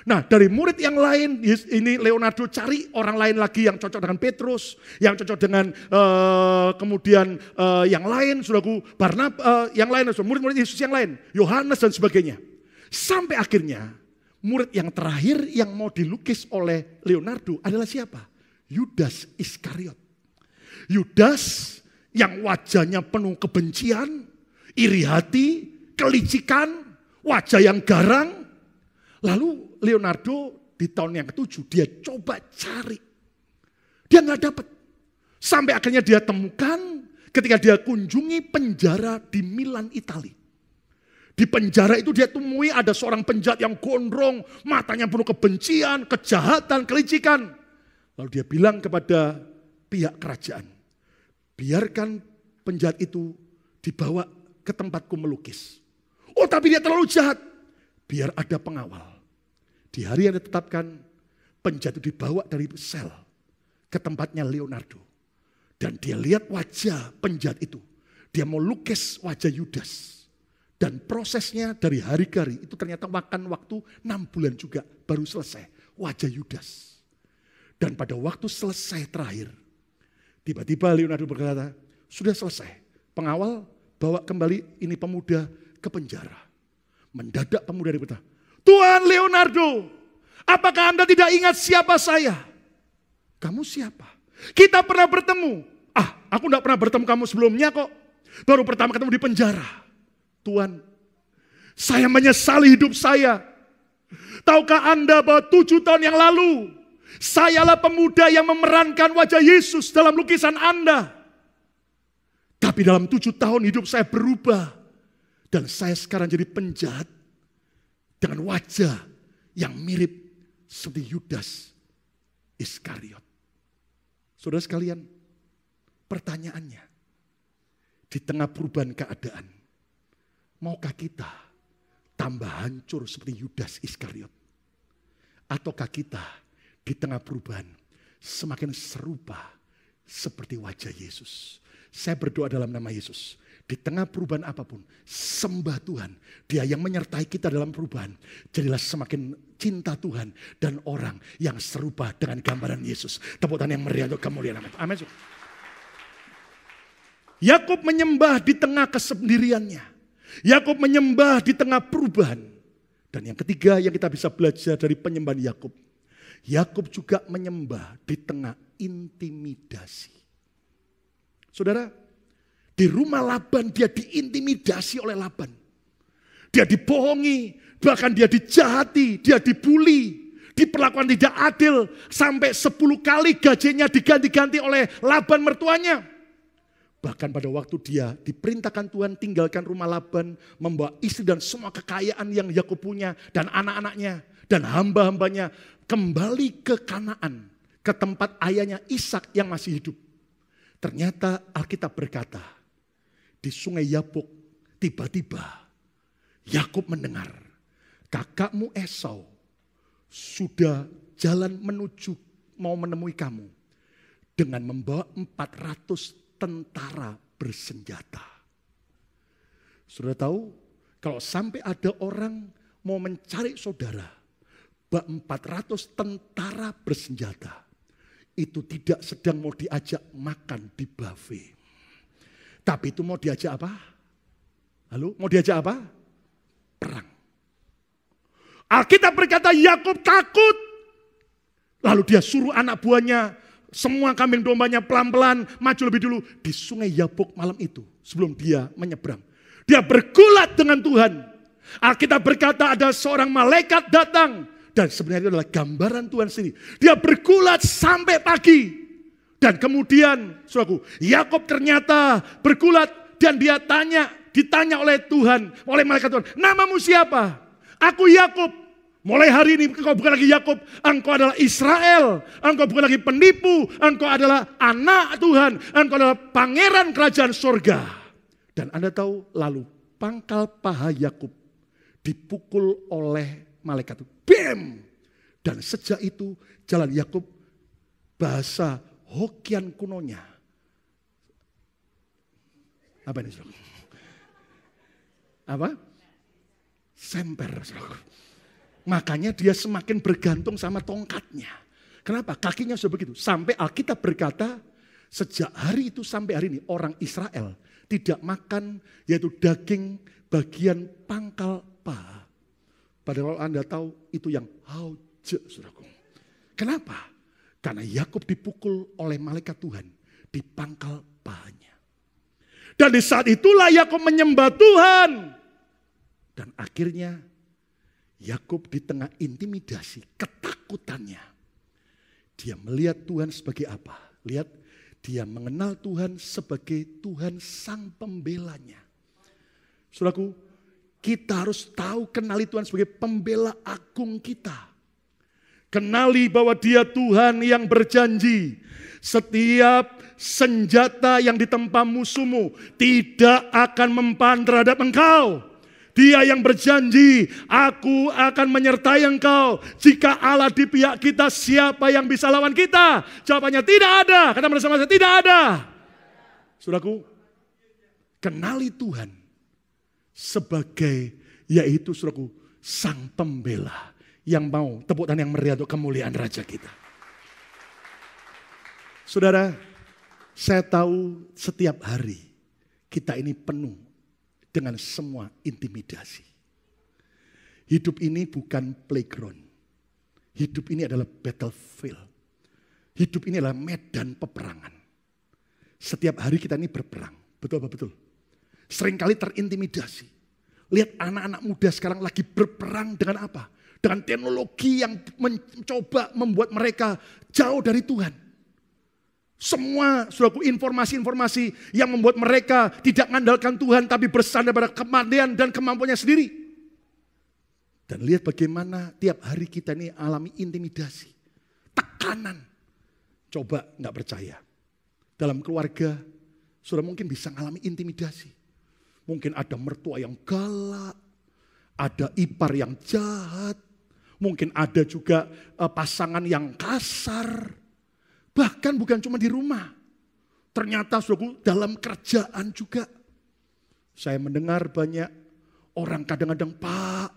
Nah dari murid yang lain, ini Leonardo cari orang lain lagi yang cocok dengan Petrus, yang cocok dengan uh, kemudian uh, yang lain, saudaraku, Barnab, uh, eh, yang lain, murid-murid Yesus yang lain, Yohanes dan sebagainya. Sampai akhirnya murid yang terakhir yang mau dilukis oleh Leonardo adalah siapa? Yudas Iskariot. Yudas yang wajahnya penuh kebencian, iri hati, kelicikan, wajah yang garang. Lalu Leonardo di tahun yang ketujuh dia coba cari. Dia nggak dapat. Sampai akhirnya dia temukan ketika dia kunjungi penjara di Milan, Italia. Di penjara itu dia temui ada seorang penjahat yang gondrong, matanya penuh kebencian, kejahatan, kelicikan. Lalu dia bilang kepada pihak kerajaan. Biarkan penjahat itu dibawa ke tempatku melukis. Oh tapi dia terlalu jahat. Biar ada pengawal. Di hari yang ditetapkan, penjahat itu dibawa dari sel ke tempatnya Leonardo. Dan dia lihat wajah penjahat itu. Dia mau lukis wajah Yudas. Dan prosesnya dari hari ke hari itu ternyata makan waktu 6 bulan juga baru selesai. Wajah Yudas. Dan pada waktu selesai terakhir, Tiba-tiba Leonardo berkata, sudah selesai. Pengawal bawa kembali ini pemuda ke penjara. Mendadak pemuda itu berkata, Tuhan Leonardo, apakah Anda tidak ingat siapa saya? Kamu siapa? Kita pernah bertemu. Ah, aku tidak pernah bertemu kamu sebelumnya kok. Baru pertama ketemu di penjara. tuan. saya menyesali hidup saya. Tahukah Anda bahwa tujuh tahun yang lalu Sayalah pemuda yang memerankan wajah Yesus dalam lukisan Anda. Tapi dalam tujuh tahun hidup saya berubah. Dan saya sekarang jadi penjahat dengan wajah yang mirip seperti Yudas Iskariot. Saudara sekalian, pertanyaannya, di tengah perubahan keadaan, maukah kita tambah hancur seperti Yudas Iskariot? Ataukah kita di tengah perubahan semakin serupa seperti wajah Yesus. Saya berdoa dalam nama Yesus. Di tengah perubahan apapun, sembah Tuhan. Dia yang menyertai kita dalam perubahan. Jadilah semakin cinta Tuhan dan orang yang serupa dengan gambaran Yesus. Tepuk tangan yang meriah untuk kemuliaan. Amin. Yakub menyembah di tengah kesendiriannya. Yakub menyembah di tengah perubahan. Dan yang ketiga yang kita bisa belajar dari penyembahan Yakub Yakub juga menyembah di tengah intimidasi. Saudara, di rumah Laban dia diintimidasi oleh Laban. Dia dibohongi, bahkan dia dijahati, dia dibully, diperlakukan tidak adil sampai 10 kali gajinya diganti-ganti oleh Laban mertuanya. Bahkan pada waktu dia diperintahkan Tuhan tinggalkan rumah Laban, membawa istri dan semua kekayaan yang Yakub punya dan anak-anaknya dan hamba-hambanya kembali ke Kanaan, ke tempat ayahnya Ishak yang masih hidup. Ternyata Alkitab berkata, di sungai Yapuk tiba-tiba Yakub mendengar kakakmu Esau sudah jalan menuju mau menemui kamu dengan membawa 400 tentara bersenjata. Sudah tahu kalau sampai ada orang mau mencari saudara, 400 tentara bersenjata itu tidak sedang mau diajak makan di buffet. Tapi itu mau diajak apa? Halo, mau diajak apa? Perang. Alkitab berkata Yakub takut. Lalu dia suruh anak buahnya, semua kambing dombanya pelan-pelan maju lebih dulu di sungai Yabok malam itu sebelum dia menyeberang. Dia bergulat dengan Tuhan. Alkitab berkata ada seorang malaikat datang dan sebenarnya itu adalah gambaran Tuhan sendiri. Dia bergulat sampai pagi. Dan kemudian, suruhku, Yakob ternyata bergulat dan dia tanya, ditanya oleh Tuhan, oleh malaikat Tuhan, namamu siapa? Aku Yakob. Mulai hari ini engkau bukan lagi Yakob, engkau adalah Israel, engkau bukan lagi penipu, engkau adalah anak Tuhan, engkau adalah pangeran kerajaan surga. Dan Anda tahu lalu pangkal paha Yakub dipukul oleh malaikat Tuhan. Bam! Dan sejak itu jalan Yakub bahasa Hokian kunonya. Apa ini? Suruh? Apa? Semper. Suruh. Makanya dia semakin bergantung sama tongkatnya. Kenapa? Kakinya sudah begitu. Sampai Alkitab berkata, sejak hari itu sampai hari ini orang Israel tidak makan yaitu daging bagian pangkal paha Padahal Anda tahu itu yang hauje, saudaraku. Kenapa? Karena Yakub dipukul oleh malaikat Tuhan di pangkal pahanya. Dan di saat itulah Yakub menyembah Tuhan. Dan akhirnya Yakub di tengah intimidasi, ketakutannya. Dia melihat Tuhan sebagai apa? Lihat, dia mengenal Tuhan sebagai Tuhan sang pembelanya. Saudaraku, kita harus tahu kenali Tuhan sebagai pembela agung kita. Kenali bahwa dia Tuhan yang berjanji. Setiap senjata yang ditempa musuhmu tidak akan mempan terhadap engkau. Dia yang berjanji, aku akan menyertai engkau. Jika Allah di pihak kita, siapa yang bisa lawan kita? Jawabannya tidak ada. Kata bersama saya, tidak ada. Saudaraku, kenali Tuhan sebagai yaitu suruhku sang pembela yang mau tepuk tangan yang meriah untuk kemuliaan raja kita. Saudara, saya tahu setiap hari kita ini penuh dengan semua intimidasi. Hidup ini bukan playground. Hidup ini adalah battlefield. Hidup ini adalah medan peperangan. Setiap hari kita ini berperang. Betul apa betul? seringkali terintimidasi. Lihat anak-anak muda sekarang lagi berperang dengan apa? Dengan teknologi yang mencoba membuat mereka jauh dari Tuhan. Semua selaku informasi-informasi yang membuat mereka tidak mengandalkan Tuhan tapi bersandar pada kemandian dan kemampuannya sendiri. Dan lihat bagaimana tiap hari kita ini alami intimidasi, tekanan. Coba nggak percaya. Dalam keluarga, sudah mungkin bisa alami intimidasi. Mungkin ada mertua yang galak, ada ipar yang jahat, mungkin ada juga e, pasangan yang kasar. Bahkan bukan cuma di rumah. Ternyata suku dalam kerjaan juga. Saya mendengar banyak orang kadang-kadang, Pak,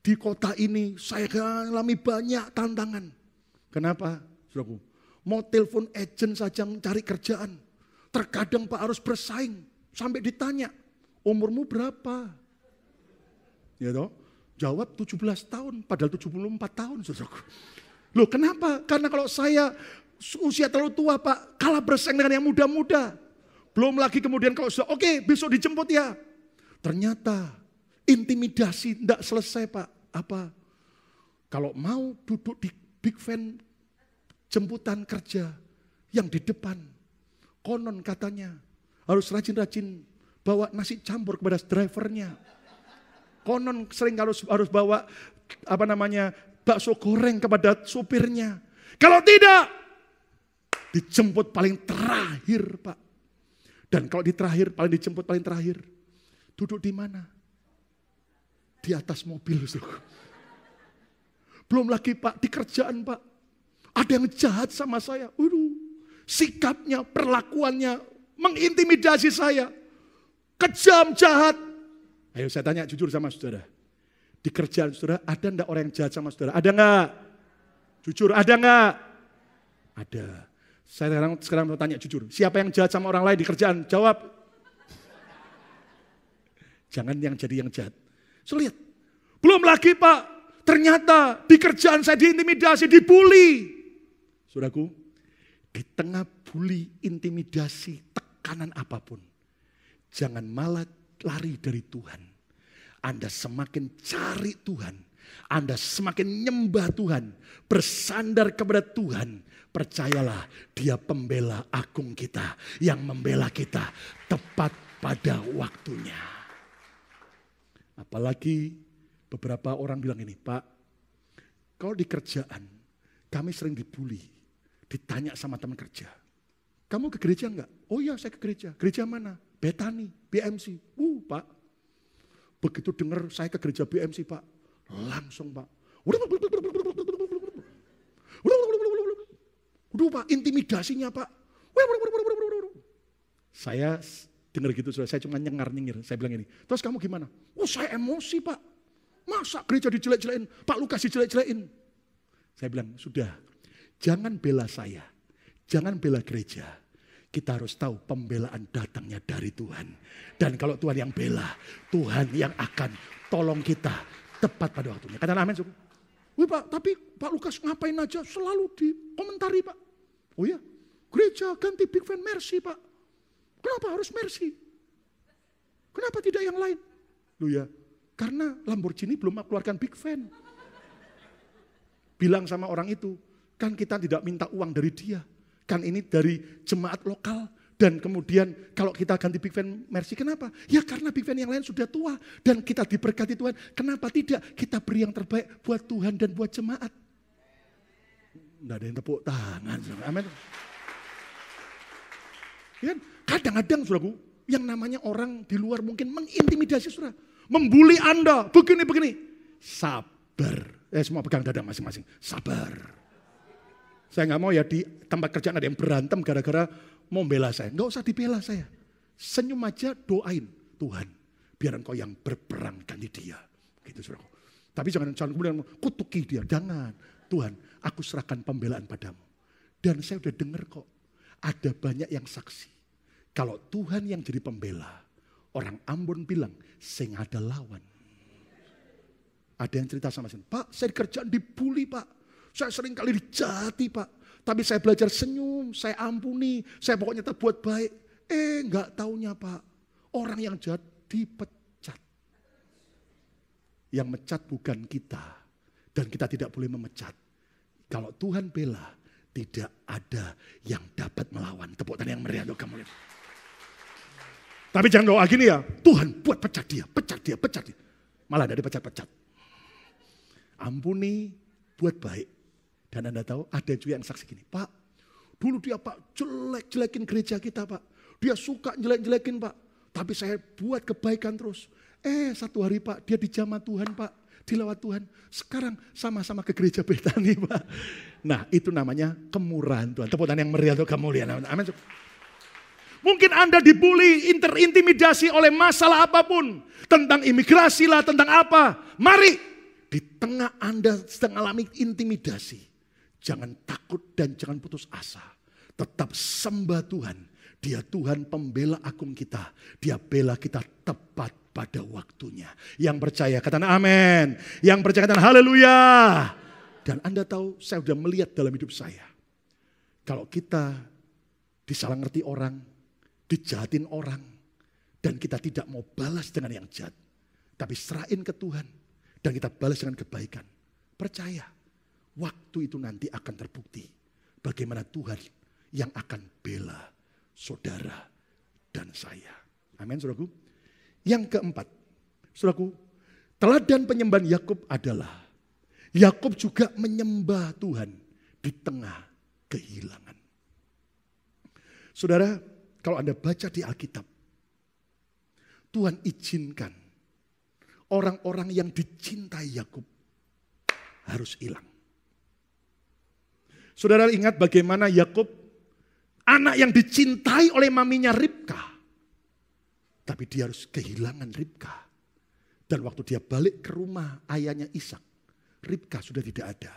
di kota ini saya mengalami banyak tantangan. Kenapa? Saudaraku, mau telepon agent saja mencari kerjaan. Terkadang Pak harus bersaing sampai ditanya, umurmu berapa? Ya toh? Jawab 17 tahun, padahal 74 tahun saudaraku. Loh kenapa? Karena kalau saya usia terlalu tua pak, kalah bersaing dengan yang muda-muda. Belum lagi kemudian kalau sudah, oke okay, besok dijemput ya. Ternyata intimidasi tidak selesai pak. Apa? Kalau mau duduk di big fan jemputan kerja yang di depan. Konon katanya harus rajin-rajin bawa nasi campur kepada drivernya. Konon sering harus harus bawa apa namanya bakso goreng kepada supirnya. Kalau tidak, dijemput paling terakhir, Pak. Dan kalau di terakhir, paling dijemput paling terakhir. Duduk di mana? Di atas mobil, Saudara. Belum lagi, Pak, di kerjaan, Pak. Ada yang jahat sama saya. Uduh, sikapnya, perlakuannya mengintimidasi saya kejam, jahat. Ayo saya tanya jujur sama saudara. Di kerjaan saudara ada enggak orang yang jahat sama saudara? Ada enggak? Jujur, ada enggak? Ada. Saya sekarang, sekarang mau tanya jujur. Siapa yang jahat sama orang lain di kerjaan? Jawab. Jangan yang jadi yang jahat. sulit Belum lagi pak, ternyata di kerjaan saya diintimidasi, dibully. Saudaraku, di tengah bully, intimidasi, tekanan apapun. Jangan malah lari dari Tuhan. Anda semakin cari Tuhan. Anda semakin nyembah Tuhan, bersandar kepada Tuhan. Percayalah, Dia pembela agung kita yang membela kita tepat pada waktunya. Apalagi beberapa orang bilang ini, Pak, kalau di kerjaan kami sering dibully, ditanya sama teman kerja. Kamu ke gereja enggak? Oh iya saya ke gereja. Gereja mana? Betani, BMC. Uh, Pak. Begitu dengar saya ke gereja BMC, Pak. Langsung, Pak. Udah, Pak, intimidasinya, Pak. Saya dengar gitu, saya cuma nyengar-nyengir. Saya bilang ini, terus kamu gimana? Oh, saya emosi, Pak. Masa gereja dijelek-jelekin? Pak Lukas dijelek-jelekin? Saya bilang, sudah. Jangan bela saya. Jangan bela gereja kita harus tahu pembelaan datangnya dari Tuhan. Dan kalau Tuhan yang bela, Tuhan yang akan tolong kita tepat pada waktunya. Katakan amin suku. Wih Pak, tapi Pak Lukas ngapain aja selalu dikomentari Pak. Oh ya, gereja ganti Big Fan Mercy Pak. Kenapa harus Mercy? Kenapa tidak yang lain? Lu ya, karena Lamborghini belum keluarkan Big Fan. Bilang sama orang itu, kan kita tidak minta uang dari dia kan ini dari jemaat lokal. Dan kemudian kalau kita ganti Big Fan Mercy, kenapa? Ya karena Big Fan yang lain sudah tua dan kita diberkati Tuhan. Kenapa tidak kita beri yang terbaik buat Tuhan dan buat jemaat? Nggak ada yang tepuk tangan. Amin. Ya, kan? kadang-kadang saudaraku, yang namanya orang di luar mungkin mengintimidasi saudara. Membuli Anda, begini-begini. Sabar. Eh, semua pegang dada masing-masing. Sabar. Saya nggak mau ya di tempat kerjaan ada yang berantem gara-gara mau membela saya. Nggak usah dibela saya. Senyum aja, doain. Tuhan, biar engkau yang berperang ganti dia. Gitu suruh. Tapi jangan, jangan kemudian kutuki dia. Jangan. Tuhan, aku serahkan pembelaan padamu. Dan saya udah dengar kok. Ada banyak yang saksi. Kalau Tuhan yang jadi pembela. Orang Ambon bilang, sing ada lawan. Ada yang cerita sama saya, Pak saya kerjaan dibully pak. Saya sering kali dijati pak. Tapi saya belajar senyum, saya ampuni, saya pokoknya terbuat baik. Eh nggak taunya pak, orang yang jahat dipecat. Yang mecat bukan kita. Dan kita tidak boleh memecat. Kalau Tuhan bela, tidak ada yang dapat melawan. Tepuk tangan yang meriah untuk kamu. Tapi jangan doa gini ya, Tuhan buat pecat dia, pecat dia, pecat dia. Malah dari pecat-pecat. Ampuni, buat baik. Dan Anda tahu ada juga yang saksi gini, Pak, dulu dia Pak jelek-jelekin gereja kita Pak. Dia suka jelek-jelekin Pak. Tapi saya buat kebaikan terus. Eh satu hari Pak, dia di jamaah Tuhan Pak. di lewat Tuhan. Sekarang sama-sama ke gereja Betani Pak. Nah itu namanya kemurahan Tuhan. Tepuk yang meriah atau kemuliaan. Amin. Mungkin Anda dibully, interintimidasi oleh masalah apapun. Tentang imigrasi lah, tentang apa. Mari di tengah Anda sedang alami intimidasi Jangan takut dan jangan putus asa. Tetap sembah Tuhan. Dia Tuhan pembela agung kita. Dia bela kita tepat pada waktunya. Yang percaya katakan amin. Yang percaya katakan haleluya. Dan Anda tahu saya sudah melihat dalam hidup saya. Kalau kita disalah ngerti orang, dijahatin orang, dan kita tidak mau balas dengan yang jahat. Tapi serahin ke Tuhan, dan kita balas dengan kebaikan. Percaya, Waktu itu nanti akan terbukti bagaimana Tuhan yang akan bela saudara dan saya. Amin, saudaraku. Yang keempat, saudaraku, teladan penyembahan Yakub adalah Yakub juga menyembah Tuhan di tengah kehilangan. Saudara, kalau Anda baca di Alkitab, Tuhan izinkan orang-orang yang dicintai Yakub harus hilang. Saudara ingat bagaimana Yakub anak yang dicintai oleh maminya Ribka. Tapi dia harus kehilangan Ribka. Dan waktu dia balik ke rumah ayahnya Ishak, Ribka sudah tidak ada.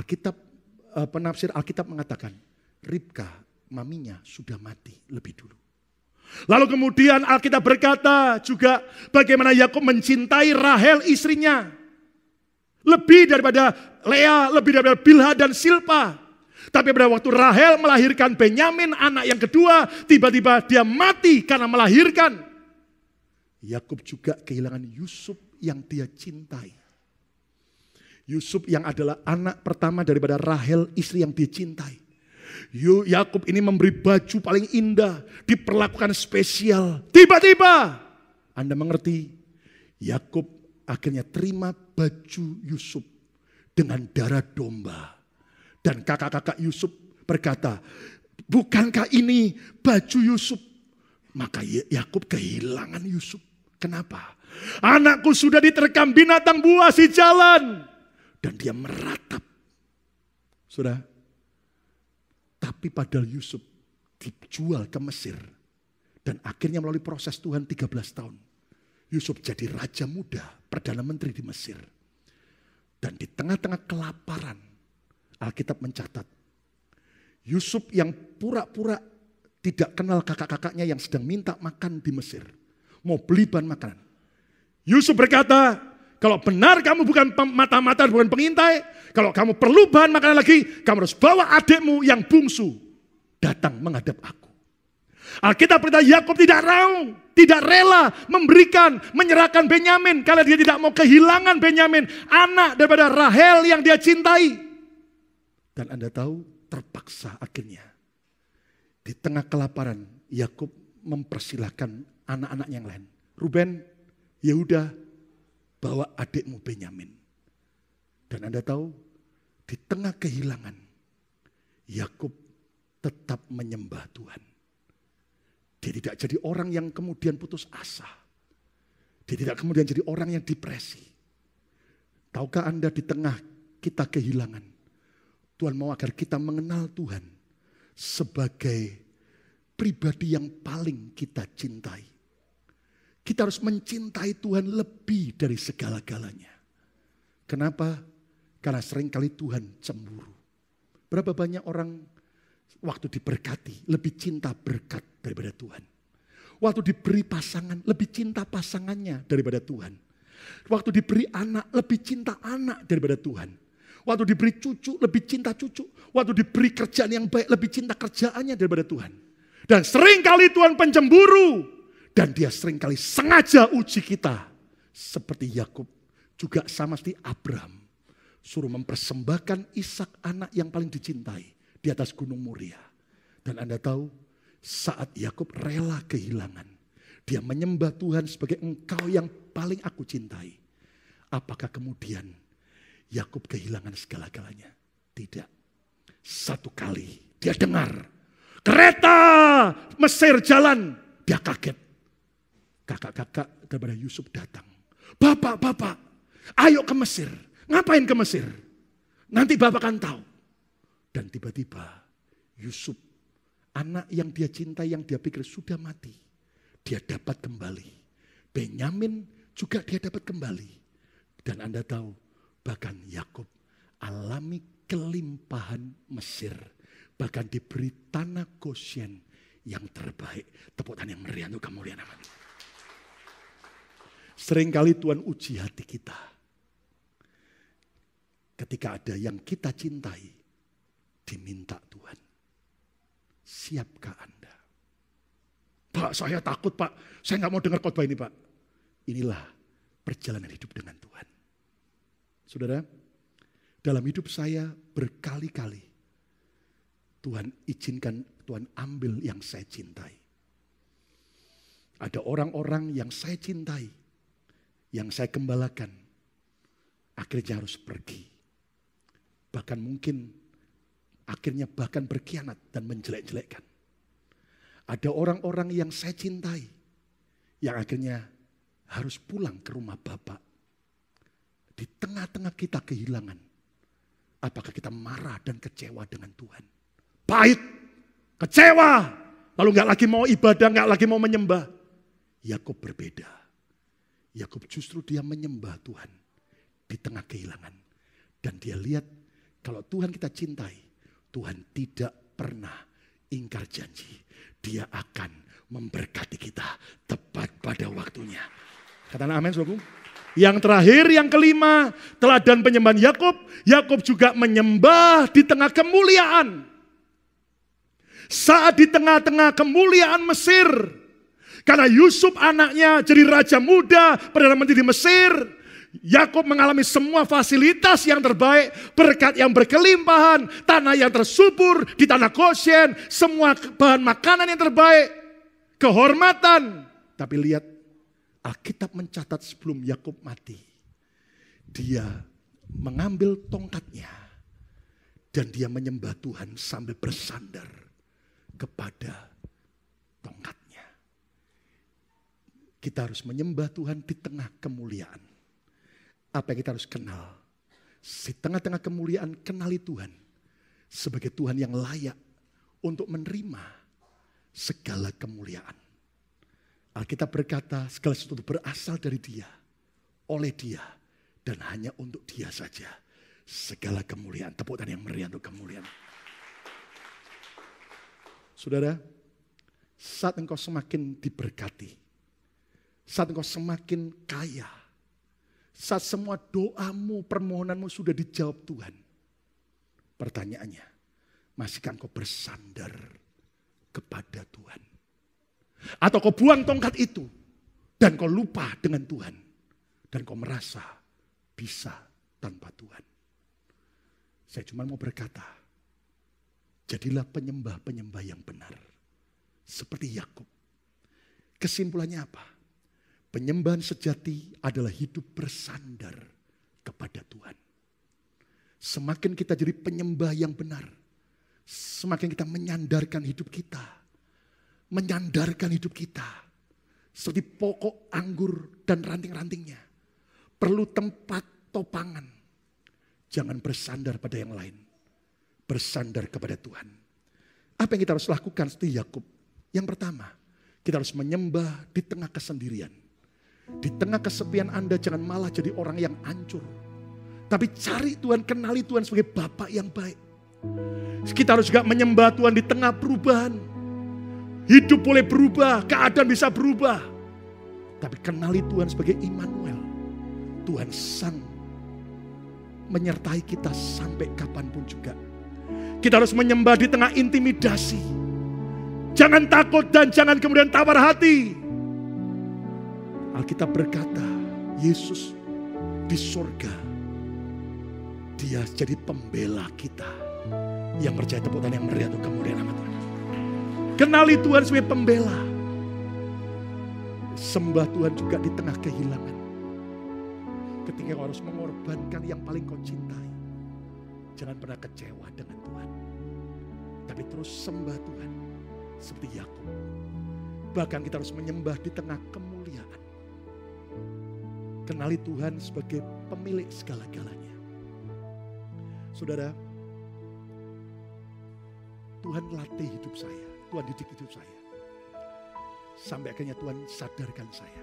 Alkitab eh, penafsir Alkitab mengatakan, Ribka maminya sudah mati lebih dulu. Lalu kemudian Alkitab berkata juga bagaimana Yakub mencintai Rahel istrinya. Lebih daripada Lea, lebih daripada Bilha dan Silpa. Tapi pada waktu Rahel melahirkan Benyamin, anak yang kedua, tiba-tiba dia mati karena melahirkan. Yakub juga kehilangan Yusuf yang dia cintai. Yusuf yang adalah anak pertama daripada Rahel, istri yang dia cintai. Yakub ini memberi baju paling indah, diperlakukan spesial. Tiba-tiba, Anda mengerti, Yakub akhirnya terima baju Yusuf dengan darah domba. Dan kakak-kakak Yusuf berkata, bukankah ini baju Yusuf? Maka Yakub kehilangan Yusuf. Kenapa? Anakku sudah diterkam binatang buas di jalan. Dan dia meratap. Sudah. Tapi padahal Yusuf dijual ke Mesir. Dan akhirnya melalui proses Tuhan 13 tahun. Yusuf jadi raja muda, perdana menteri di Mesir. Dan di tengah-tengah kelaparan, Alkitab mencatat, Yusuf yang pura-pura tidak kenal kakak-kakaknya yang sedang minta makan di Mesir. Mau beli bahan makanan. Yusuf berkata, kalau benar kamu bukan mata-mata, bukan pengintai. Kalau kamu perlu bahan makanan lagi, kamu harus bawa adikmu yang bungsu datang menghadap aku. Alkitab berkata Yakub tidak mau, tidak rela memberikan, menyerahkan Benyamin karena dia tidak mau kehilangan Benyamin, anak daripada Rahel yang dia cintai. Dan Anda tahu, terpaksa akhirnya. Di tengah kelaparan, Yakub mempersilahkan anak-anak yang lain. Ruben, Yehuda, bawa adikmu Benyamin. Dan Anda tahu, di tengah kehilangan, Yakub tetap menyembah Tuhan. Dia tidak jadi orang yang kemudian putus asa. Dia tidak kemudian jadi orang yang depresi. Tahukah Anda di tengah kita kehilangan, Tuhan mau agar kita mengenal Tuhan sebagai pribadi yang paling kita cintai. Kita harus mencintai Tuhan lebih dari segala-galanya. Kenapa? Karena seringkali Tuhan cemburu. Berapa banyak orang Waktu diberkati, lebih cinta berkat daripada Tuhan. Waktu diberi pasangan, lebih cinta pasangannya daripada Tuhan. Waktu diberi anak, lebih cinta anak daripada Tuhan. Waktu diberi cucu, lebih cinta cucu. Waktu diberi kerjaan yang baik, lebih cinta kerjaannya daripada Tuhan. Dan seringkali Tuhan pencemburu. Dan dia seringkali sengaja uji kita. Seperti Yakub juga sama seperti Abraham. Suruh mempersembahkan Ishak anak yang paling dicintai di atas Gunung Muria Dan Anda tahu saat Yakub rela kehilangan, dia menyembah Tuhan sebagai engkau yang paling aku cintai. Apakah kemudian Yakub kehilangan segala-galanya? Tidak. Satu kali dia dengar kereta Mesir jalan, dia kaget. Kakak-kakak daripada Yusuf datang. Bapak, bapak, ayo ke Mesir. Ngapain ke Mesir? Nanti bapak akan tahu. Dan tiba-tiba Yusuf, anak yang dia cintai yang dia pikir sudah mati, dia dapat kembali. Benyamin juga dia dapat kembali. Dan Anda tahu, bahkan Yakub alami kelimpahan Mesir. Bahkan diberi tanah Goshen yang terbaik. Tepuk tangan yang meriah untuk kemuliaan Sering Seringkali Tuhan uji hati kita. Ketika ada yang kita cintai, diminta Tuhan. Siapkah Anda? Pak, saya takut Pak. Saya nggak mau dengar khotbah ini Pak. Inilah perjalanan hidup dengan Tuhan. Saudara, dalam hidup saya berkali-kali Tuhan izinkan, Tuhan ambil yang saya cintai. Ada orang-orang yang saya cintai, yang saya gembalakan, akhirnya harus pergi. Bahkan mungkin Akhirnya bahkan berkhianat dan menjelek-jelekkan. Ada orang-orang yang saya cintai yang akhirnya harus pulang ke rumah Bapak. Di tengah-tengah kita kehilangan. Apakah kita marah dan kecewa dengan Tuhan? Pahit, kecewa, lalu nggak lagi mau ibadah, nggak lagi mau menyembah. Yakub berbeda. Yakub justru dia menyembah Tuhan di tengah kehilangan. Dan dia lihat kalau Tuhan kita cintai, Tuhan tidak pernah ingkar janji. Dia akan memberkati kita tepat pada waktunya. Katakan amin, saudaraku. Yang terakhir, yang kelima, teladan penyembahan Yakub. Yakub juga menyembah di tengah kemuliaan. Saat di tengah-tengah kemuliaan Mesir, karena Yusuf anaknya jadi raja muda, perdana menteri di Mesir, Yakub mengalami semua fasilitas yang terbaik, berkat yang berkelimpahan, tanah yang tersubur di tanah Goshen, semua bahan makanan yang terbaik, kehormatan. Tapi lihat, Alkitab mencatat sebelum Yakub mati, dia mengambil tongkatnya dan dia menyembah Tuhan sambil bersandar kepada tongkatnya. Kita harus menyembah Tuhan di tengah kemuliaan apa yang kita harus kenal. Di tengah-tengah kemuliaan kenali Tuhan sebagai Tuhan yang layak untuk menerima segala kemuliaan. Alkitab berkata segala sesuatu berasal dari dia, oleh dia, dan hanya untuk dia saja. Segala kemuliaan, tepuk tangan yang meriah untuk kemuliaan. Saudara, saat engkau semakin diberkati, saat engkau semakin kaya, saat semua doamu, permohonanmu sudah dijawab Tuhan. Pertanyaannya, masihkah kau bersandar kepada Tuhan? Atau kau buang tongkat itu dan kau lupa dengan Tuhan. Dan kau merasa bisa tanpa Tuhan. Saya cuma mau berkata, jadilah penyembah-penyembah yang benar. Seperti Yakub. Kesimpulannya apa? Penyembahan sejati adalah hidup bersandar kepada Tuhan. Semakin kita jadi penyembah yang benar, semakin kita menyandarkan hidup kita, menyandarkan hidup kita seperti pokok anggur dan ranting-rantingnya. Perlu tempat topangan. Jangan bersandar pada yang lain. Bersandar kepada Tuhan. Apa yang kita harus lakukan seperti Yakub? Yang pertama, kita harus menyembah di tengah kesendirian di tengah kesepian Anda jangan malah jadi orang yang hancur. Tapi cari Tuhan, kenali Tuhan sebagai Bapak yang baik. Kita harus juga menyembah Tuhan di tengah perubahan. Hidup boleh berubah, keadaan bisa berubah. Tapi kenali Tuhan sebagai Immanuel. Tuhan Sang menyertai kita sampai kapanpun juga. Kita harus menyembah di tengah intimidasi. Jangan takut dan jangan kemudian tawar hati. Alkitab berkata, Yesus di sorga, dia jadi pembela kita. Yang percaya tepuk tangan yang meriah untuk kemuliaan nama Tuhan. Kenali Tuhan sebagai pembela. Sembah Tuhan juga di tengah kehilangan. Ketika kau harus mengorbankan yang paling kau cintai. Jangan pernah kecewa dengan Tuhan. Tapi terus sembah Tuhan seperti Yakub. Bahkan kita harus menyembah di tengah kemuliaan Kenali Tuhan sebagai pemilik segala-galanya. Saudara, Tuhan latih hidup saya. Tuhan didik hidup saya. Sampai akhirnya Tuhan sadarkan saya.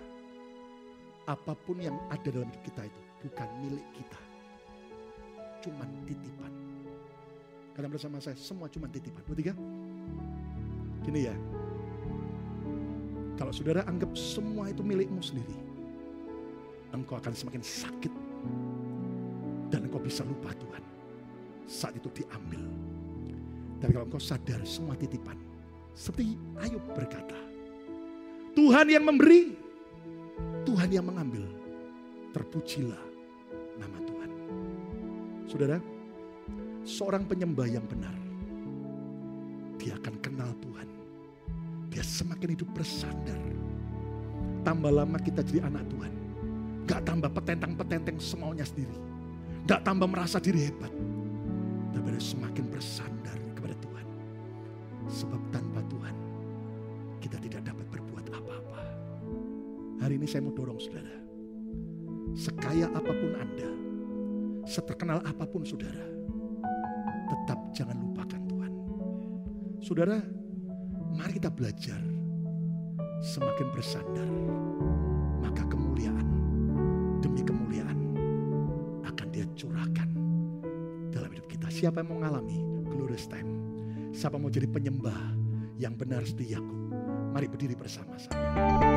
Apapun yang ada dalam hidup kita itu bukan milik kita. Cuman titipan. Kalian bersama saya, semua cuman titipan. Dua, tiga. Gini ya. Kalau saudara anggap semua itu milikmu sendiri engkau akan semakin sakit. Dan engkau bisa lupa Tuhan. Saat itu diambil. Tapi kalau engkau sadar semua titipan. Seperti Ayub berkata. Tuhan yang memberi. Tuhan yang mengambil. Terpujilah nama Tuhan. Saudara, seorang penyembah yang benar. Dia akan kenal Tuhan. Dia semakin hidup bersandar. Tambah lama kita jadi anak Tuhan tambah petentang-petenteng semaunya sendiri. Tidak tambah merasa diri hebat. Tapi semakin bersandar kepada Tuhan. Sebab tanpa Tuhan kita tidak dapat berbuat apa-apa. Hari ini saya mau dorong saudara. Sekaya apapun Anda, seterkenal apapun saudara, tetap jangan lupakan Tuhan. Saudara, mari kita belajar semakin bersandar, maka kemuliaan ini kemuliaan akan dia curahkan dalam hidup kita. Siapa yang mau mengalami glorious time? Siapa mau jadi penyembah yang benar setiaku Yakub? Mari berdiri bersama-sama.